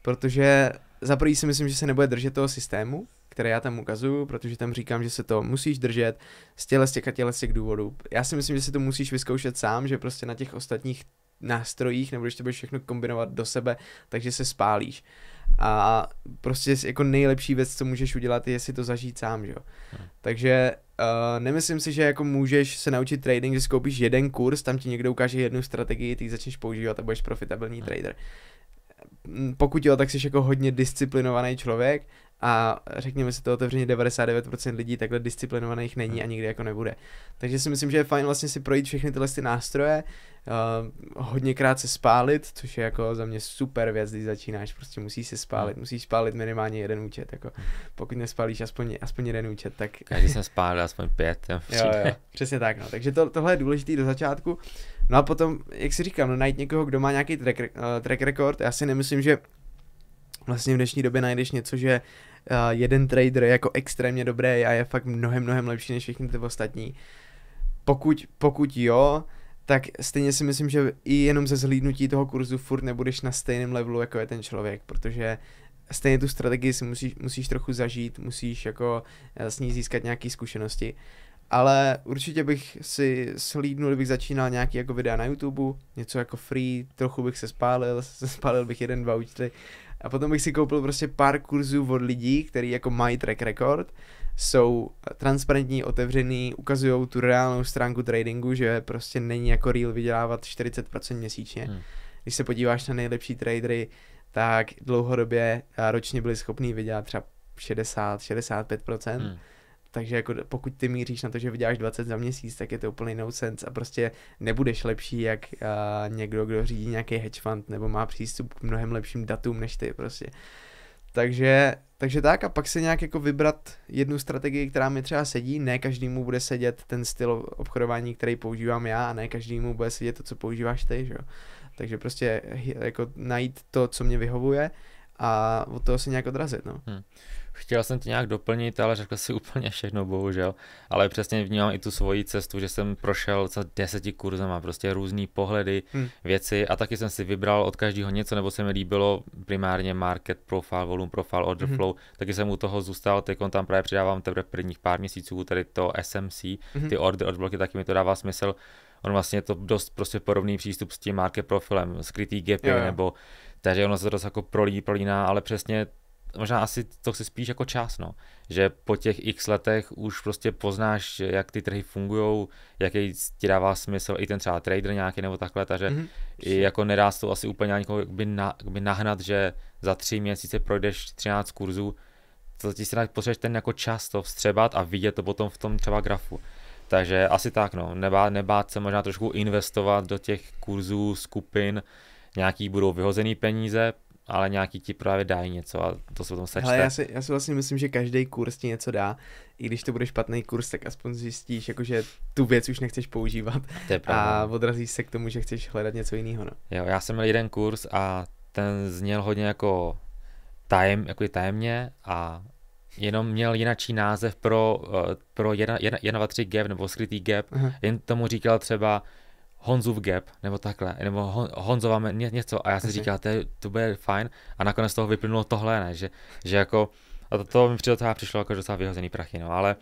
protože za prvý si myslím, že se nebude držet toho systému, které já tam ukazuju, protože tam říkám, že se to musíš držet z tělestěk a tělestěk důvodů. Já si myslím, že si to musíš vyzkoušet sám, že prostě na těch ostatních nástrojích, nebo když to budeš všechno kombinovat do sebe, takže se spálíš. A prostě jako nejlepší věc, co můžeš udělat, je si to zažít sám, že jo. Hmm. Takže uh, nemyslím si, že jako můžeš se naučit trading, že skoupíš jeden kurz, tam ti někdo ukáže jednu strategii, ty ji začneš používat a budeš profitabilní hmm. trader pokud jo, tak jsi jako hodně disciplinovaný člověk a řekněme si to otevřeně 99% lidí takhle disciplinovaných není hmm. a nikdy jako nebude. Takže si myslím, že je fajn vlastně si projít všechny tyhle ty nástroje, uh, hodněkrát se spálit, což je jako za mě super věc, když začínáš, prostě musíš se spálit, hmm. musíš spálit minimálně jeden účet, jako hmm. pokud nespálíš aspoň, aspoň jeden účet, tak... Každý jsem spálil aspoň pět, jo. jo, jo přesně tak, no. Takže to, tohle je důležité do začátku. No a potom, jak si říkám, no najít někoho, kdo má nějaký track, uh, track record, já si nemyslím, že vlastně v dnešní době najdeš něco, že uh, jeden trader je jako extrémně dobrý a je fakt mnohem, mnohem lepší než všichni ty ostatní. Pokud, pokud jo, tak stejně si myslím, že i jenom ze zhlídnutí toho kurzu furt nebudeš na stejném levelu, jako je ten člověk, protože stejně tu strategii si musíš, musíš trochu zažít, musíš jako s eh, ní získat nějaké zkušenosti. Uh, ale určitě bych si slídnul, kdybych začínal nějaký jako videa na YouTube, něco jako free, trochu bych se spálil, spálil bych jeden, dva účty. A potom bych si koupil prostě pár kurzů od lidí, který jako mají track record, jsou transparentní, otevřený, ukazují tu reálnou stránku tradingu, že prostě není jako real vydělávat 40% měsíčně. Hmm. Když se podíváš na nejlepší tradery, tak dlouhodobě ročně byli schopní vydělat třeba 60-65%. Hmm takže jako pokud ty míříš na to, že vyděláš 20 za měsíc, tak je to úplný nonsense a prostě nebudeš lepší jak uh, někdo, kdo řídí nějaký hedge fund nebo má přístup k mnohem lepším datům než ty prostě. Takže, takže tak a pak se nějak jako vybrat jednu strategii, která mi třeba sedí, ne každému bude sedět ten styl obchodování, který používám já a ne každému bude sedět to, co používáš ty, že jo. Takže prostě jako najít to, co mě vyhovuje a od toho se nějak odrazit, no. Hmm. Chtěl jsem to nějak doplnit, ale řekl si úplně všechno, bohužel. Ale přesně vnímám i tu svoji cestu, že jsem prošel co deseti a prostě různé pohledy, hmm. věci a taky jsem si vybral od každého něco, nebo se mi líbilo primárně market profile, volume profile, order hmm. flow. Taky jsem u toho zůstal, teď tam právě přidávám teprve prvních pár měsíců, tady to SMC, hmm. ty order odbloky, taky mi to dává smysl. On vlastně je to dost prostě podobný přístup s tím market profilem, skrytý gapy, yeah. nebo takže ono se to dost jako prolí, prolíná, ale přesně možná asi to chci spíš jako čas, no. Že po těch x letech už prostě poznáš, jak ty trhy fungují, jaký ti dává smysl i ten třeba trader nějaký nebo takhle, takže mm-hmm. i jako nedá se to asi úplně jako by, na, by nahnat, že za tři měsíce projdeš 13 kurzů, to ti se tak potřebuješ ten jako čas to vstřebat a vidět to potom v tom třeba grafu. Takže asi tak, no, Nebá, nebát se možná trošku investovat do těch kurzů, skupin, nějaký budou vyhozený peníze, ale nějaký ti právě dají něco a to se potom sečte. Ale já si, já si vlastně myslím, že každý kurz ti něco dá. I když to bude špatný kurz, tak aspoň zjistíš, jakože tu věc už nechceš používat a odrazíš se k tomu, že chceš hledat něco jiného. No. Jo, já jsem měl jeden kurz a ten zněl hodně jako tajem, jako tajemně a jenom měl jinačí název pro, eh, pro 1, 1, 1, 2, 3 gap nebo skrytý gap, Aha. jen tomu říkal třeba Honzův gap, nebo takhle, nebo Hon, Honzova ně, něco a já jsem říkal, to, to bude fajn a nakonec z toho vyplynulo tohle, ne, že, že jako, a to, to mi přišlo, přišlo jako docela vyhozený prachy, no, ale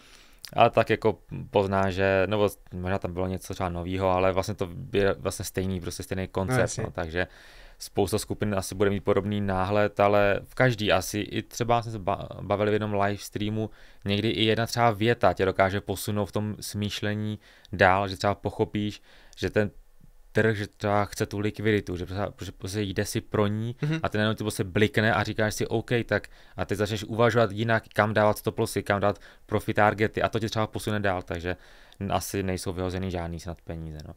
ale tak jako pozná, že, nebo možná tam bylo něco třeba novýho, ale vlastně to je vlastně stejný, prostě stejný koncept, no, no, takže spousta skupin asi bude mít podobný náhled, ale v každý asi, i třeba jsme se bavili v jednom live streamu, někdy i jedna třeba věta tě dokáže posunout v tom smýšlení dál, že třeba pochopíš, že ten trh, že třeba chce tu likviditu, že prostě, prostě jde si pro ní mm-hmm. a ten jenom ty prostě se blikne a říkáš si OK, tak a teď začneš uvažovat jinak, kam dávat stop lossy, kam dát profit targety a to tě třeba posune dál, takže asi nejsou vyhozený žádný snad peníze. No.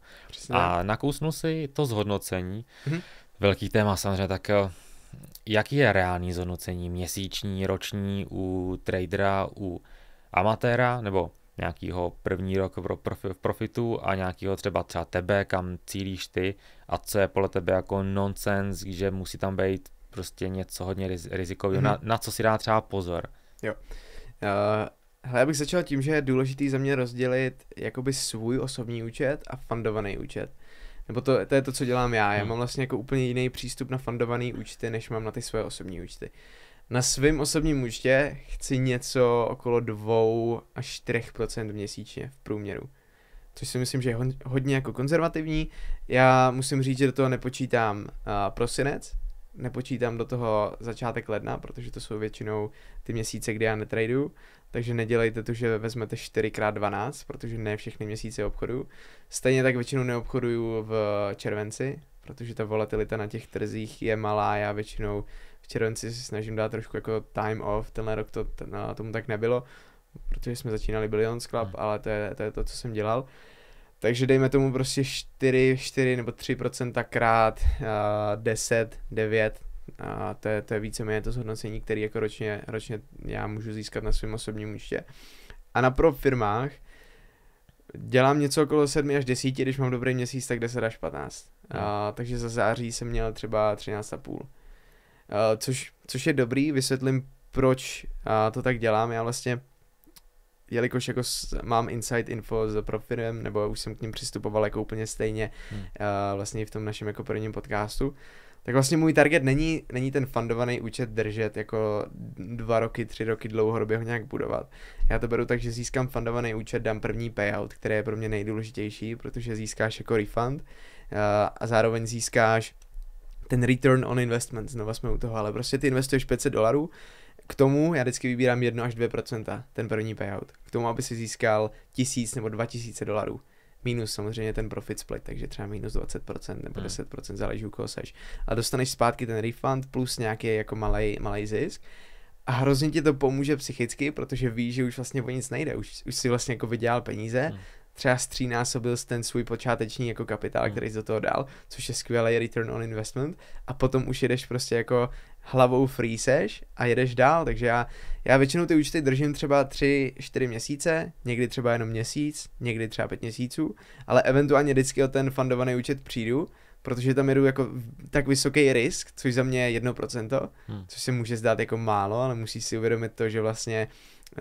A nakousnu si to zhodnocení. Mm-hmm. Velký téma samozřejmě, tak eh, jaký je reální zhodnocení měsíční, roční u tradera, u amatéra nebo nějakýho první rok v, profi, v profitu a nějakýho třeba třeba tebe, kam cílíš ty a co je podle tebe jako nonsens, že musí tam být prostě něco hodně rizikového, mm-hmm. na, mhm. na co si dá třeba pozor. Jo. Uh... Hele, já bych začal tím, že je důležitý za mě rozdělit jakoby svůj osobní účet a fundovaný účet. Nebo to, to je to, co dělám já. Já mhm. mám vlastně jako úplně jiný přístup na fundovaný účty, než mám na ty svoje osobní účty. Na svém osobním účtě chci něco okolo 2 až 4 měsíčně v průměru. Což si myslím, že je hodně jako konzervativní. Já musím říct, že do toho nepočítám uh, prosinec, nepočítám do toho začátek ledna, protože to jsou většinou ty měsíce, kdy já netraduju. takže nedělejte to, že vezmete 4x12, protože ne všechny měsíce obchodu. Stejně tak většinou neobchoduju v červenci, protože ta volatilita na těch trzích je malá, já většinou červenci si snažím dát trošku jako time off, tenhle rok to, ten, no, tomu tak nebylo, protože jsme začínali Billions Club, hmm. ale to je, to je to, co jsem dělal. Takže dejme tomu prostě 4, 4 nebo 3 krát uh, 10, 9, a to je, to je víceméně to zhodnocení, které jako ročně, ročně já můžu získat na svém osobním účtě. A na pro firmách dělám něco okolo 7 až 10, když mám dobrý měsíc, tak 10 až 15. Hmm. A, eh, takže za září jsem měl třeba 13,5. Eh, což, což je dobrý, vysvětlím, proč eh, to tak dělám. Já vlastně, jelikož jako mám inside info s profirem, nebo už jsem k ním přistupoval jako úplně stejně, hmm. Eh, vlastně v tom našem jako prvním podcastu, tak vlastně můj target není, není ten fundovaný účet držet jako dva roky, tři roky dlouhodobě ho nějak budovat. Já to beru tak, že získám fundovaný účet, dám první payout, který je pro mě nejdůležitější, protože získáš jako refund a zároveň získáš ten return on investment, znova jsme u toho, ale prostě ty investuješ 500 dolarů, k tomu já vždycky vybírám 1 až 2 ten první payout, k tomu, aby si získal 1000 nebo 2000 dolarů. Minus samozřejmě ten profit split, takže třeba minus 20% nebo 10%, hmm. záleží u koho seš. A dostaneš zpátky ten refund plus nějaký jako malej, malej zisk. A hrozně ti to pomůže psychicky, protože víš, že už vlastně o nic nejde, už, už si vlastně jako vydělal peníze, hmm třeba střínásobil ten svůj počáteční jako kapitál, mm. který jsi do toho dal, což je skvělý return on investment a potom už jedeš prostě jako hlavou free seš a jedeš dál, takže já, já většinou ty účty držím třeba 3-4 měsíce, někdy třeba jenom měsíc, někdy třeba 5 měsíců, ale eventuálně vždycky o ten fundovaný účet přijdu, protože tam jedu jako tak vysoký risk, což za mě je 1%, hmm. což se může zdát jako málo, ale musíš si uvědomit to, že vlastně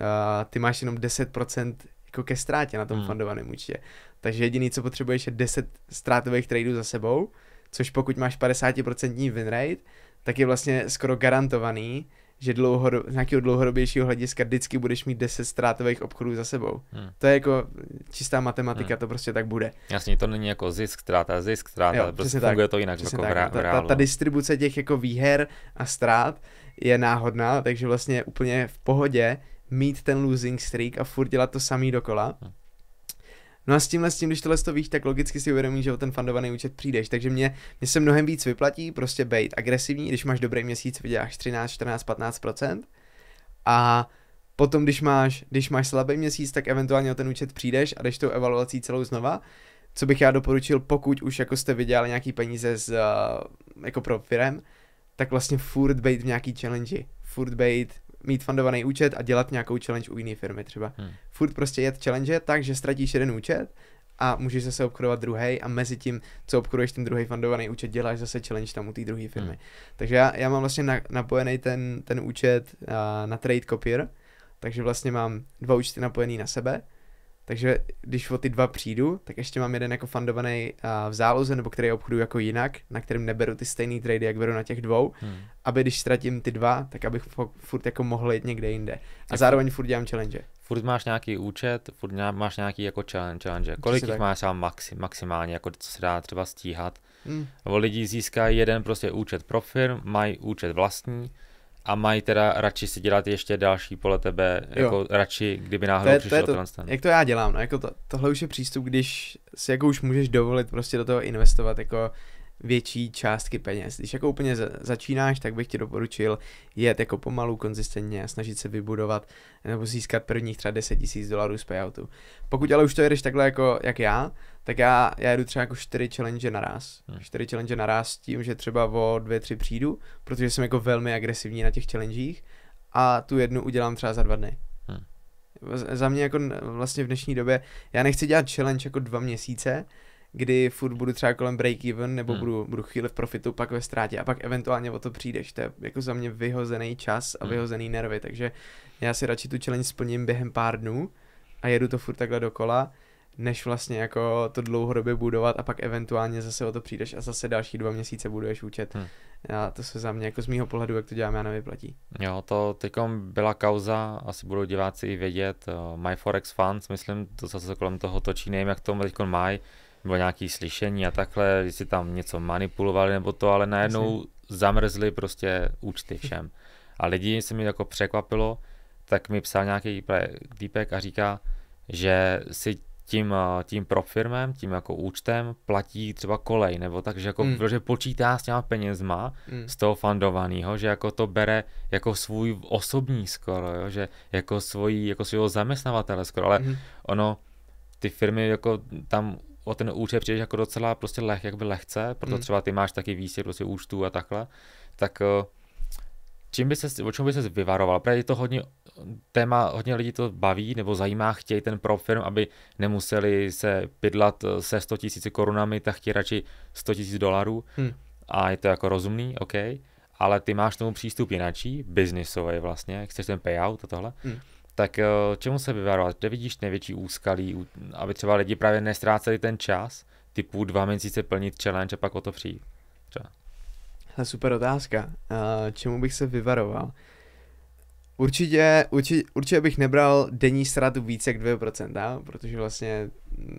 uh, ty máš jenom 10% jako ke ztrátě na tom hmm. fondovaném účtě. Takže jediný, co potřebuješ, je 10 ztrátových tradeů za sebou, což pokud máš 50% win rate, tak je vlastně skoro garantovaný, že dlouhodob, z nějakého dlouhodobějšího hlediska vždycky budeš mít 10 ztrátových obchodů za sebou. Hmm. To je jako čistá matematika, hmm. to prostě tak bude. Jasně, to není jako zisk, ztráta, zisk, ztráta, jo, prostě funguje to jinak. Jako tak, vrá, ta, ta, ta no. distribuce těch jako výher a ztrát je náhodná, takže vlastně úplně v pohodě mít ten losing streak a furt dělat to samý dokola. Hm. No a s tímhle, s tím, když tohle to víš, tak logicky si uvědomíš, že o ten fandovaný účet přijdeš. Takže mě, mě se mnohem víc vyplatí prostě být agresivní, když máš dobrý měsíc, vyděláš 13, 14, 15%. A potom, když máš, když máš slabý měsíc, tak eventuálně o ten účet přijdeš a jdeš tou evaluací celou znova. Co bych já doporučil, pokud už jako jste vydělali nějaký peníze z, eh, jako pro firem, tak vlastně furt bait v nějaký challenge, furt bait mít fundovaný účet a dělat nějakou challenge u jiné firmy třeba. Hmm. Furt prostě jet challenge tak, že ztratíš jeden účet a můžeš zase obchodovat druhý a mezi tím, co obchoduješ ten druhý fundovaný účet, děláš zase challenge tam u té druhé firmy. Hmm. Takže já, já mám vlastně na, napojený ten, ten účet uh, na Trade Copier, takže vlastně mám dva účty napojený na sebe takže když o ty dva přijdu, tak ještě mám jeden jako fandovaný uh, eh, v záloze, nebo který obchodu jako jinak, na kterém neberu ty stejné trady, jak beru na těch dvou, hmm. aby když ztratím ty dva, tak abych furt jako mohl jít někde jinde. A tak zároveň furt dělám challenge. Furt máš nějaký účet, furt máš nějaký jako challenge. challenge. Kolik jich máš sám maxi, maximálně, jako co se dá třeba stíhat? Hmm. lidi získají jeden prostě účet pro firm, mají účet vlastní, a mají teda radši si dělat ještě další pole tebe, jo. jako radši, kdyby náhodou to je, přišel to, to, Jak to já dělám, no, jako to, tohle už je přístup, když si jako už můžeš dovolit prostě do toho investovat, jako větší částky peněz. Když jako úplně začínáš, tak bych ti doporučil jet jako pomalu, konzistentně a snažit se vybudovat nebo získat prvních třeba 10 000 dolarů z payoutu. Pokud ale už to jedeš takhle jako jak já, tak já, já jedu třeba jako 4 challenge naraz. 4 hmm. challenge naraz s tím, že třeba o 2-3 přijdu, protože jsem jako velmi agresivní na těch challengech a tu jednu udělám třeba za dva dny. Hmm. Za mě jako vlastně v dnešní době, já nechci dělat challenge jako dva měsíce, kdy furt budu třeba kolem break-even, nebo hmm. budu, budu chvíli v profitu, pak ve ztrátě a pak eventuálně o to přijdeš. To je jako za mě vyhozený čas a hmm. vyhozený nervy, takže já si radši tu challenge splním během pár dnů a jedu to furt takhle dokola, než vlastně jako to dlouhodobě budovat a pak eventuálně zase o to přijdeš a zase další dva měsíce buduješ účet. Hmm. A to se za mě jako z mýho pohledu, jak to dělám, já nevyplatí. Jo, to teď byla kauza, asi budou diváci i vědět, uh, eh, MyForex Funds, myslím, to zase kolem toho točí, nevím, jak to teď mají, nebo nějaký slyšení a takhle, jestli tam něco manipulovali nebo to, ale najednou Jasně. zamrzli prostě účty všem. A lidi se mi jako překvapilo, tak mi psal nějaký týpek a říká, že si tím, eh, tím profirmem, tím jako účtem platí třeba kolej, nebo tak, že jako mm. protože počítá s těma penězma mm. z toho fandovaného, že jako to bere jako svůj osobní skoro, jo, že jako svojí, jako svého zaměstnavatele skoro, ale mm. ono, ty firmy jako tam o ten účet přijdeš jako docela prostě leh, jak by lehce, proto mm. třeba ty máš taky výsět prostě účtů a takhle, tak eh, čím by ses, o čem by se vyvaroval? Protože je to hodně téma, hodně lidí to baví nebo zajímá, chtějí ten pro firm, aby nemuseli se pydlat eh, se 100 000 korunami, tak chtějí radši 100 000 dolarů hmm. a je to jako rozumný, OK, ale ty máš tomu přístup jinačí, biznisový vlastně, chceš ten payout a tohle. Hmm tak eh, čemu se vyvarovat? Kde vidíš největší úskalí, aby třeba lidi právě nestráceli ten čas, typu dva měsíce plnit challenge a pak o to přijít? Třeba. Super otázka. Eh, čemu bych se vyvaroval? Určitě, určitě, určitě bych nebral denní stratu více jak 2%, protože vlastně,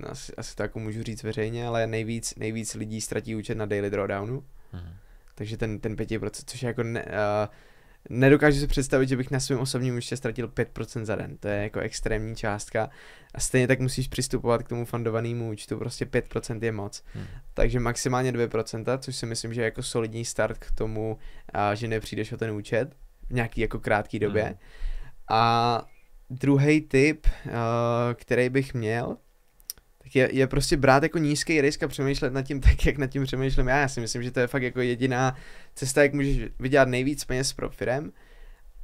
asi, asi to jako můžu říct veřejně, ale nejvíc, nejvíc lidí ztratí účet na daily drawdownu. Mhm. Takže ten, ten 5%, což je jako ne, uh, nedokážu si představit, že bych na svém osobním účtu ztratil 5% za den. To je jako extrémní částka. A stejně tak musíš přistupovat k tomu fundovanému účtu, prostě 5% je moc. Hmm. Takže maximálně 2%, což si myslím, že je jako solidní start k tomu, a, že nepřijdeš o ten účet v nějaký jako krátký době. Hmm. A druhý tip, který bych měl, tak je, je prostě brát jako nízký risk a přemýšlet nad tím tak, jak nad tím přemýšlím já. Já si myslím, že to je fakt jako jediná cesta, jak můžeš vydělat nejvíc peněz pro firem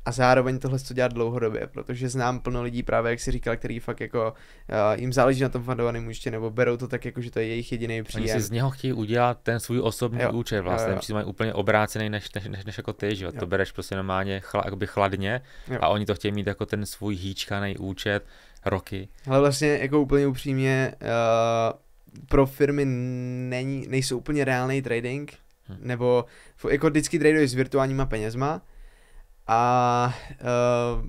a zároveň tohle to dělat dlouhodobě, protože znám plno lidí právě, jak si říkal, který fakt jako uh, jim záleží na tom fundovaném účtu, nebo berou to tak jako, že to je jejich jediný příjem. Oni si z něho chtějí udělat ten svůj osobní jo. účet vlastně, jo, jo. mají úplně obrácený než, než, než, než jako ty, že jo? to bereš prostě normálně chla, chladně jo. a oni to chtějí mít jako ten svůj hýčkaný účet, roky. Ale vlastně jako úplně upřímně uh, pro firmy není, nejsou úplně reálný trading, hmm. nebo jako vždycky traduješ s virtuálníma penězma a uh,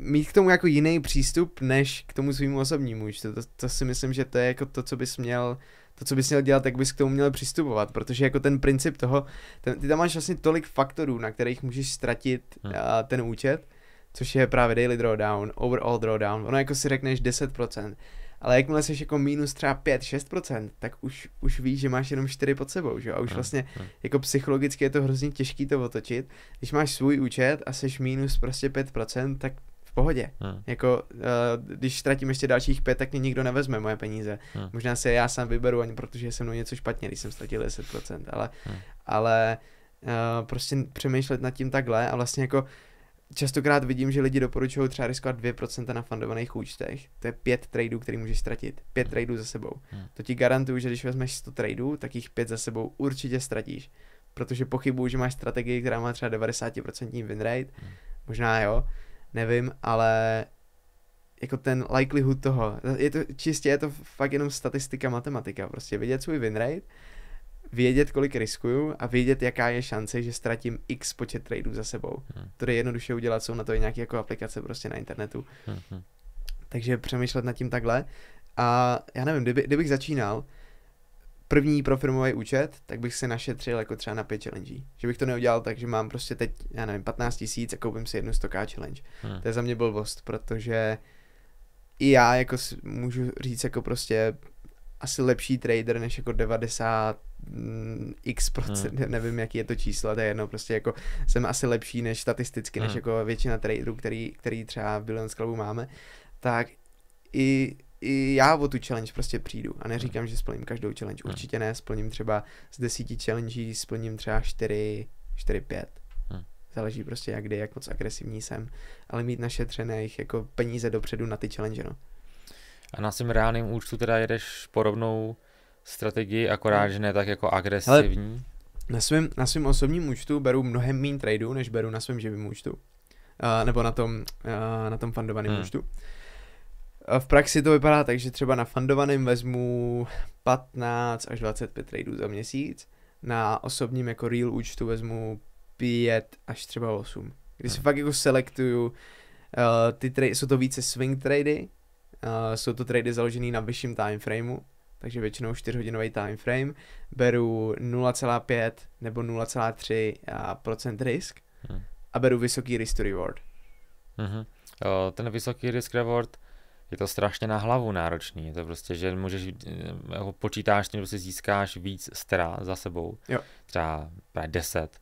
mít k tomu jako jiný přístup, než k tomu svým osobnímu účtu. To, to si myslím, že to je jako to, co bys měl to, co bys měl dělat, tak bys k tomu měl přistupovat, protože jako ten princip toho, ten, ty tam máš vlastně tolik faktorů, na kterých můžeš ztratit hmm. a, eh, ten účet, což je právě daily drawdown, overall drawdown, ono jako si řekneš 10%, ale jakmile jsi jako minus třeba 5-6%, tak už, už víš, že máš jenom 4 pod sebou, že? A už hmm, vlastně hmm. jako psychologicky je to hrozně těžký to otočit. Když máš svůj účet a jsi minus prostě 5%, tak v pohodě. Hmm. Jako, uh, když ztratím ještě dalších pět, tak mě nikdo nevezme moje peníze. Hmm. Možná se já sám vyberu, ani protože jsem se mnou něco špatně, když jsem ztratil 10%, ale, hmm. ale uh, prostě přemýšlet nad tím takhle a vlastně jako častokrát vidím, že lidi doporučují třeba riskovat 2% na fundovaných účtech. To je 5 tradeů, který můžeš ztratit. 5 hmm. tradeů za sebou. Hmm. To ti garantuju, že když vezmeš 100 tradeů, tak jich 5 za sebou určitě ztratíš. Protože pochybuju, že máš strategii, která má třeba 90% win rate. Hmm. Možná jo, nevím, ale jako ten likelihood toho, je to čistě, je to fakt jenom statistika, matematika, prostě vidět svůj win rate vědět, kolik riskuju a vědět, jaká je šance, že ztratím x počet tradeů za sebou. Hmm. To je jednoduše udělat, jsou na to i nějaké jako aplikace prostě na internetu. Hmm. Takže přemýšlet nad tím takhle. A já nevím, kdyby, kdybych začínal první pro firmový účet, tak bych si našetřil jako třeba na pět challenge. Že bych to neudělal tak, že mám prostě teď, já nevím, 15 tisíc a koupím si jednu stoká challenge. Hmm. To je za mě blbost, protože i já jako můžu říct jako prostě asi lepší trader než jako 90 Mm, x procent, hmm. nevím, jaký je to číslo, to je jedno, prostě jako jsem asi lepší než statisticky, hmm. než jako většina traderů, který, který třeba v Billions Clubu máme, tak i i já o tu challenge prostě přijdu a neříkám, hmm. že splním každou challenge, hmm. určitě ne, splním třeba z desíti challenge, splním třeba 4, 4, 5. Záleží prostě jak kdy, jak moc agresivní jsem, ale mít našetřené jich jako peníze dopředu na ty challenge, no. A na svém reálném účtu teda jedeš porovnou strategii, akorát, hmm. že ne tak jako agresivní. na svém na svým osobním účtu beru mnohem méně tradeů, než beru na svém živém účtu. Uh, nebo na tom, uh, na tom fundovaném hmm. účtu. v praxi to vypadá tak, že třeba na fundovaném vezmu 15 až 25 tradeů za měsíc, na osobním jako real účtu vezmu 5 až třeba 8. Když hmm. si fakt jako selektuju, uh, ty trade, jsou to více swing trady, uh, jsou to trady založené na vyšším time frameu, takže většinou 4-hodinový time frame, beru 0,5 nebo 0,3% risk hmm. a beru vysoký risk to reward. Mm-hmm. O, ten vysoký risk reward je to strašně na hlavu náročný. Je to prostě, že můžeš, eh, počítáš, že si získáš víc stra za sebou. Jo. Třeba právě 10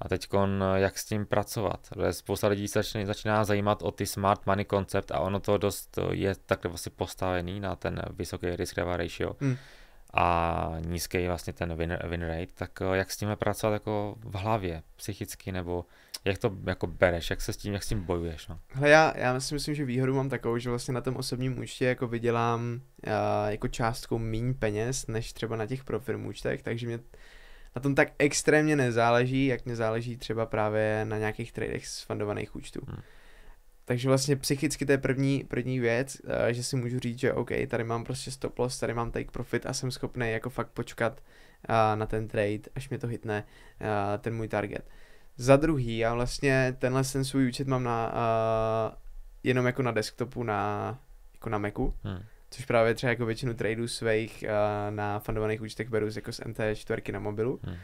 a teď jak s tím pracovat? Spousta lidí začne, začíná zajímat o ty smart money koncept a ono to dost eh, je takhle vlastně postavený na ten vysoký risk reward ratio. Mm a nízký vlastně ten win, win rate, tak eh, jak s tím pracovat jako v hlavě, psychicky, nebo jak to jako bereš, jak se s tím, jak s tím bojuješ, no? Hle, já, já si myslím, že výhodu mám takovou, že vlastně na tom osobním účtě jako vydělám uh, jako částku méně peněz, než třeba na těch profirm účtech, takže mě na tom tak extrémně nezáleží, jak nezáleží třeba právě na nějakých tradech z fundovaných účtů. Hmm. Takže vlastně psychicky to je první, první věc, eh, že si můžu říct, že OK, tady mám prostě stop loss, tady mám take profit a jsem schopný jako fakt počkat eh, na ten trade, až mě to hitne eh, ten můj target. Za druhý, já vlastně tenhle ten svůj účet mám na, jenom jako na desktopu, na, jako na Macu. Hmm což právě třeba jako většinu tradeů svých uh, na fundovaných účtech beru jako z MT4 na mobilu. Hmm.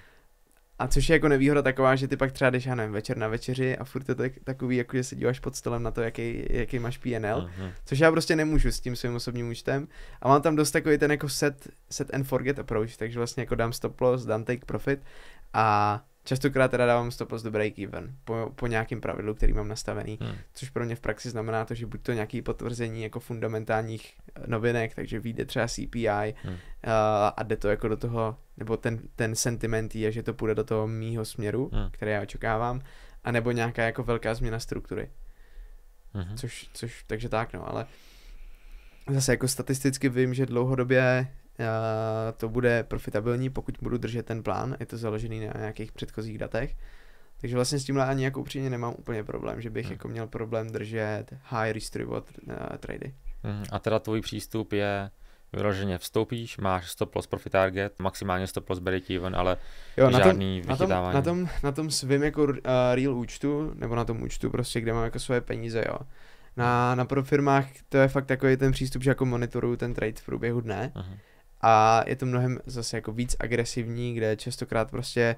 A což je jako nevýhoda taková, že ty pak třeba jdeš, já nevím, večer na večeři a furt to tak, takový, jako že se díváš pod stolem na to, jaký, jaký máš PNL, uh-huh. Mhm. což já prostě nemůžu s tím svým osobním účtem. A mám tam dost takový ten jako set, set and forget approach, takže vlastně jako dám stop loss, dám take profit a Častokrát teda dávám stoploss do break-even po, po nějakém pravidlu, který mám nastavený, hmm. což pro mě v praxi znamená to, že buď to nějaké potvrzení jako fundamentálních eh, novinek, takže vyjde třeba CPI hmm. uh, a jde to jako do toho, nebo ten, ten sentiment je, že to půjde do toho mýho směru, hmm. které já očekávám, anebo nějaká jako velká změna struktury. Hmm. Což, což, takže tak no, ale zase jako statisticky vím, že dlouhodobě to bude profitabilní, pokud budu držet ten plán, je to založený na nějakých předchozích datech. Takže vlastně s tímhle ani jako upřímně nemám úplně problém, že bych hmm. jako měl problém držet high risk reward eh, trady. Hmm. A teda tvůj přístup je vyloženě vstoupíš, máš stop plus profit target, maximálně stop plus break even, ale jo, na žádný tom, vychytávání. Na tom, na tom, na tom svým jako uh, real účtu, nebo na tom účtu prostě, kde mám jako svoje peníze, jo. Na, na pro firmách to je fakt takový ten přístup, že jako monitoruju ten trade v průběhu dne. Uh-huh a je to mnohem zase jako víc agresivní, kde častokrát prostě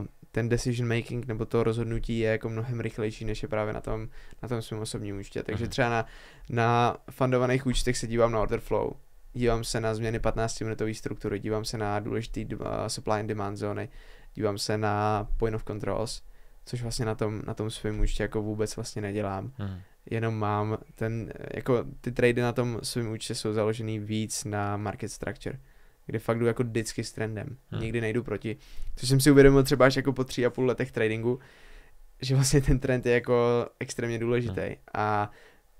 uh, ten decision making nebo to rozhodnutí je jako mnohem rychlejší, než je právě na tom, na tom svém osobním účtě. Takže mhm. třeba na, na fundovaných účtech se dívám na order flow, dívám se na změny 15-minutové struktury, dívám se na důležité uh, supply and demand zóny, dívám se na point of controls, což vlastně na tom, na tom svém účtě jako vůbec vlastně nedělám. Hmm jenom mám ten, jako ty trady na tom svém účtu jsou založený víc na market structure, kde fakt jdu jako vždycky s trendem, hmm. nikdy nejdu proti, což jsem si uvědomil třeba až jako po tři a půl letech tradingu, že vlastně ten trend je jako extrémně důležitý hmm. a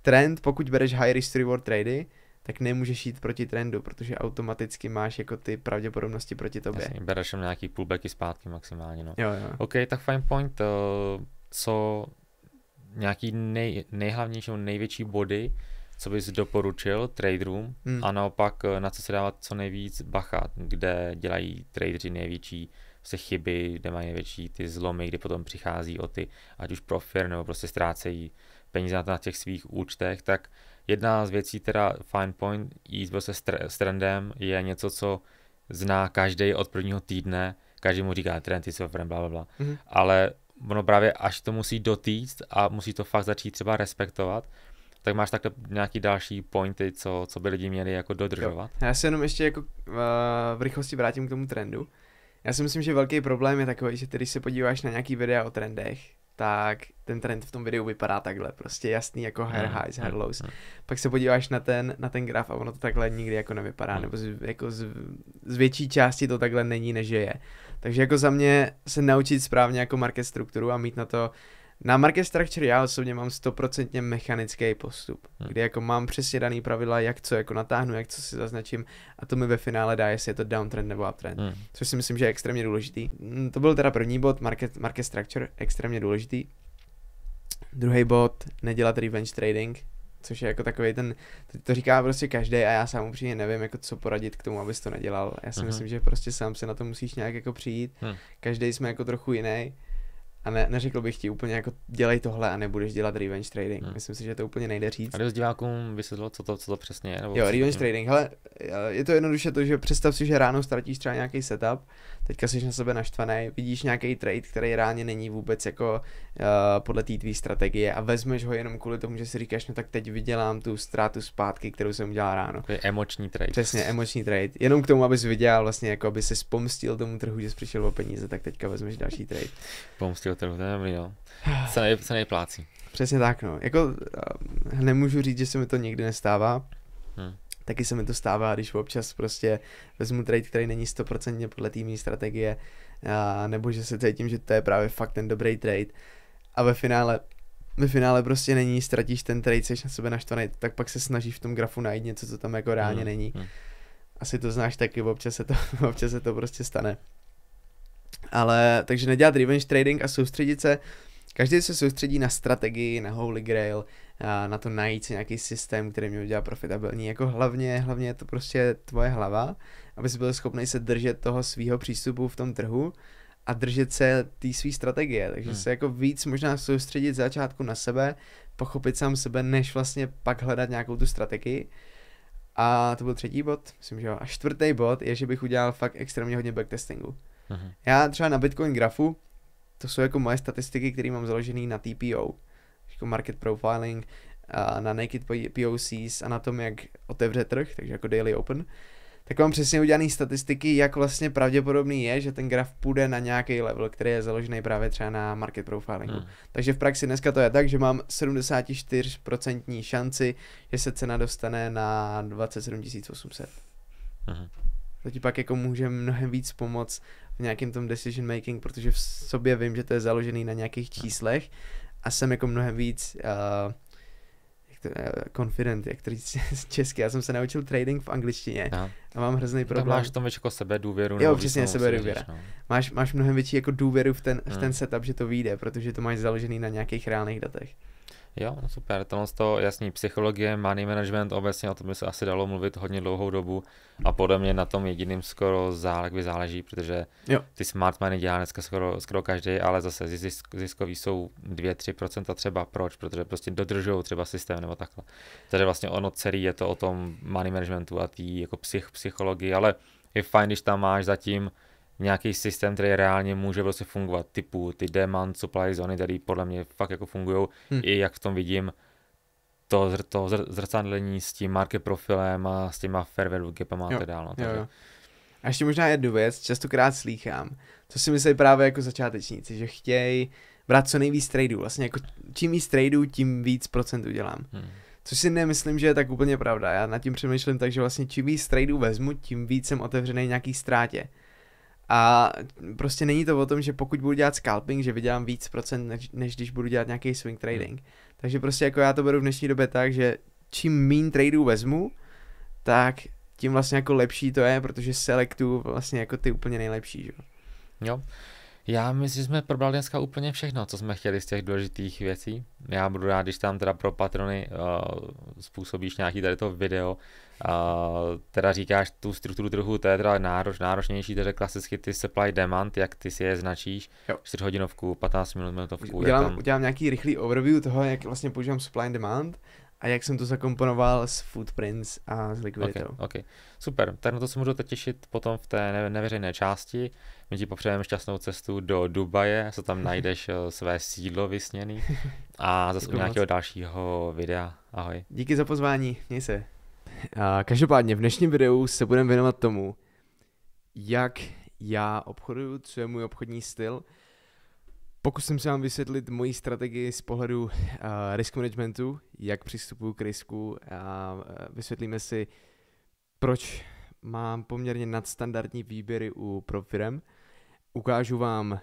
trend, pokud bereš high risk reward trady, tak nemůžeš jít proti trendu, protože automaticky máš jako ty pravděpodobnosti proti tobě. Jasně, bereš nějaký pullbacky zpátky maximálně, no. Jo, jo. OK, tak fine point, uh, co nějaký nej, nejhlavnější, největší body, co bys doporučil traderům hmm. a naopak eh, na co se dávat co nejvíc bacha, kde dělají tradeři největší se prostě chyby, kde mají největší ty zlomy, kdy potom přichází o ty, ať už profir nebo prostě ztrácejí peníze na těch svých účtech, tak jedna z věcí, teda fine point, jít prostě s trendem, je něco, co zná každý od prvního týdne, každý mu říká, trend je bla, bla, bla. Mm-hmm. ale ono právě až to musí dotýct a musí to fakt začít třeba respektovat, tak máš takhle nějaký další pointy, co, co by lidi měli jako dodržovat? Jo. Já se jenom ještě jako uh, v rychlosti vrátím k tomu trendu. Já si myslím, že velký problém je takový, že když se podíváš na nějaký videa o trendech, tak ten trend v tom videu vypadá takhle, prostě jasný jako hair mm, highs, hair hmm, lows. Mm, Pak se podíváš na ten, na ten graf a ono to takhle nikdy jako nevypadá, mm. nebo z, jako z, z větší části to takhle není, než je. Takže jako za mě se naučit správně jako market strukturu a mít na to na market structure já osobně mám stoprocentně mechanický postup, hmm. jako mám přesně daný pravidla, jak co jako natáhnu, jak co si zaznačím a to mi ve finále dá, jestli je to downtrend nebo uptrend, hmm. což si myslím, že je extrémně důležitý. Hm, to byl teda první bod, market, market structure, extrémně důležitý. Druhý bod, nedělat revenge trading, Což je jako takový ten, to říká prostě každý a já sám upřímně nevím, jako co poradit k tomu, abys to nedělal. Já si uh-huh. myslím, že prostě sám se na to musíš nějak jako přijít. Uh-huh. Každý jsme jako trochu jiný. A ne, neřekl bych ti úplně jako dělej tohle a nebudeš dělat revenge trading. Hmm. Myslím si, že to úplně nejde říct. A kdyby s divákům vysvětlil, co to, co to přesně je? Nebo jo, revenge tím... trading. Hele, eh, je to jednoduše to, že představ si, že ráno ztratíš třeba nějaký setup, teďka jsi na sebe naštvaný, vidíš nějaký trade, který ráně není vůbec jako uh, podle té tvý strategie a vezmeš ho jenom kvůli tomu, že si říkáš, no tak teď vydělám tu ztrátu zpátky, kterou jsem udělal ráno. To je emoční trade. Přesně, emoční trade. Jenom k tomu, abys viděl vlastně, jako aby se spomstil tomu trhu, že jsi přišel o peníze, tak teďka vezmeš další trade. Pomstil domácího trhu, to je dobrý, no. Se, nej, se nejplácí. Přesně tak, no. Jako uh, hm, nemůžu říct, že se mi to někdy nestává. Hmm. Taky se mi to stává, když občas prostě vezmu trade, který není stoprocentně podle týmní strategie, a, nebo že se cítím, že to je právě fakt ten dobrý trade. A ve finále ve finále prostě není, ztratíš ten trade, jsi na sebe naštvaný, tak pak se snažíš v tom grafu najít něco, co tam jako reálně hmm. není. Hmm. Asi to znáš taky, občas se to, občas se to prostě stane. Ale takže nedělat revenge trading a soustředit se, každý se soustředí na strategii, na holy grail, na to najít si nějaký systém, který mě udělá profitabilní. Jako hlavně, hlavně je to prostě tvoje hlava, aby si byl schopný se držet toho svého přístupu v tom trhu a držet se té své strategie. Takže hmm. se jako víc možná soustředit začátku na sebe, pochopit sám sebe, než vlastně pak hledat nějakou tu strategii. A to byl třetí bod, myslím, že jo. A čtvrtý bod je, že bych udělal fakt extrémně hodně backtestingu. Mhm. Já třeba na Bitcoin grafu, to jsou jako moje statistiky, které mám založené na TPO, jako market profiling, a na naked POCs a na tom, jak otevře trh, takže jako daily open, tak mám přesně udělané statistiky, jak vlastně pravděpodobný je, že ten graf půjde na nějaký level, který je založený právě třeba na market profilingu. Hmm. Takže v praxi dneska to je tak, že mám 74% šanci, že se cena dostane na 27 800. Hmm. To ti pak jako může mnohem víc pomoct v nějakém tom decision making, protože v sobě vím, že to je založený na nějakých no. číslech a jsem jako mnohem víc uh, jak uh, confident, jak to říct česky. Já jsem se naučil trading v angličtině no. a mám hrozný problém. Tam máš tom jako sebe důvěru. Jo, přesně sebe důvěra. No. Máš, máš mnohem větší jako důvěru v ten, v ten hmm. setup, že to vyjde, protože to máš založený na nějakých reálných datech. Jo, no super, tohle z toho jasný psychologie, money management obecně, o tom by se asi dalo mluvit hodně dlouhou dobu a podle mě na tom jediným skoro by záleží, protože jo. ty smart money dělá dneska skoro, skoro každý, ale zase zisk, ziskový jsou 2-3% třeba proč, protože prostě dodržují třeba systém nebo takhle. Takže vlastně ono celý je to o tom money managementu a tý jako psych, psychologii, ale je fajn, když tam máš zatím nějaký systém, který reálně může prostě fungovat, typu ty demand supply zóny, které podle mě fakt jako fungují, hmm. i jak v tom vidím to, to zrcadlení s tím market profilem a s těma fair value gapama a tak dále. No, A ještě možná jednu věc, častokrát slýchám, co si myslí právě jako začátečníci, že chtějí brát co nejvíc tradeů. Vlastně jako čím víc tradeů, tím víc procent udělám. Hmm. Což si nemyslím, že je tak úplně pravda. Já nad tím přemýšlím tak, že vlastně čím víc tradeů vezmu, tím víc jsem otevřený nějaký ztrátě. A prostě není to o tom, že pokud budu dělat scalping, že vydělám víc procent, než, než když budu dělat nějaký swing hmm. trading. Takže prostě jako já to beru v dnešní době tak, že čím mín tradeů vezmu, tak tím vlastně jako lepší to je, protože selektu vlastně jako ty úplně nejlepší, že jo. Já myslím, že jsme probrali dneska úplně všechno, co jsme chtěli z těch důležitých věcí. Já budu rád, když tam teda pro patrony uh, způsobíš nějaký tady to video, Uh, teda říkáš tu strukturu trhu, to je teda nároč, náročnější, takže klasicky ty supply demand, jak ty si je značíš, jo. 4 hodinovku, 15 minut minutovku. Udělám, tam... udělám nějaký rychlý overview toho, jak vlastně používám supply and demand a jak jsem to zakomponoval s Footprints a s likviditou. Okay, okay. Super, tak na to se můžu teď těšit potom v té neveřejné části. My ti popřejeme šťastnou cestu do Dubaje, co tam najdeš eh, své sídlo vysněný a zase nějakého dalšího videa. Ahoj. Díky za pozvání, měj se. A každopádně v dnešním videu se budeme věnovat tomu, jak já obchoduju, co je můj obchodní styl. Pokusím se vám vysvětlit moji strategii z pohledu uh, risk managementu, jak přistupuji k risku a uh, vysvětlíme si, proč mám poměrně nadstandardní výběry u profirem ukážu vám uh,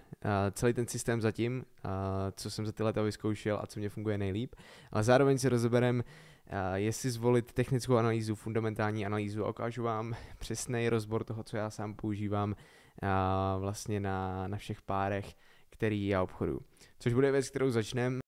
celý ten systém zatím, uh, co jsem za ty leta vyzkoušel a co mě funguje nejlíp. ale zároveň si rozeberem, uh, jestli zvolit technickou analýzu, fundamentální analýzu a ukážu vám přesný rozbor toho, co já sám používám uh, vlastně na, na všech párech, který já obchodu. Což bude věc, kterou začneme.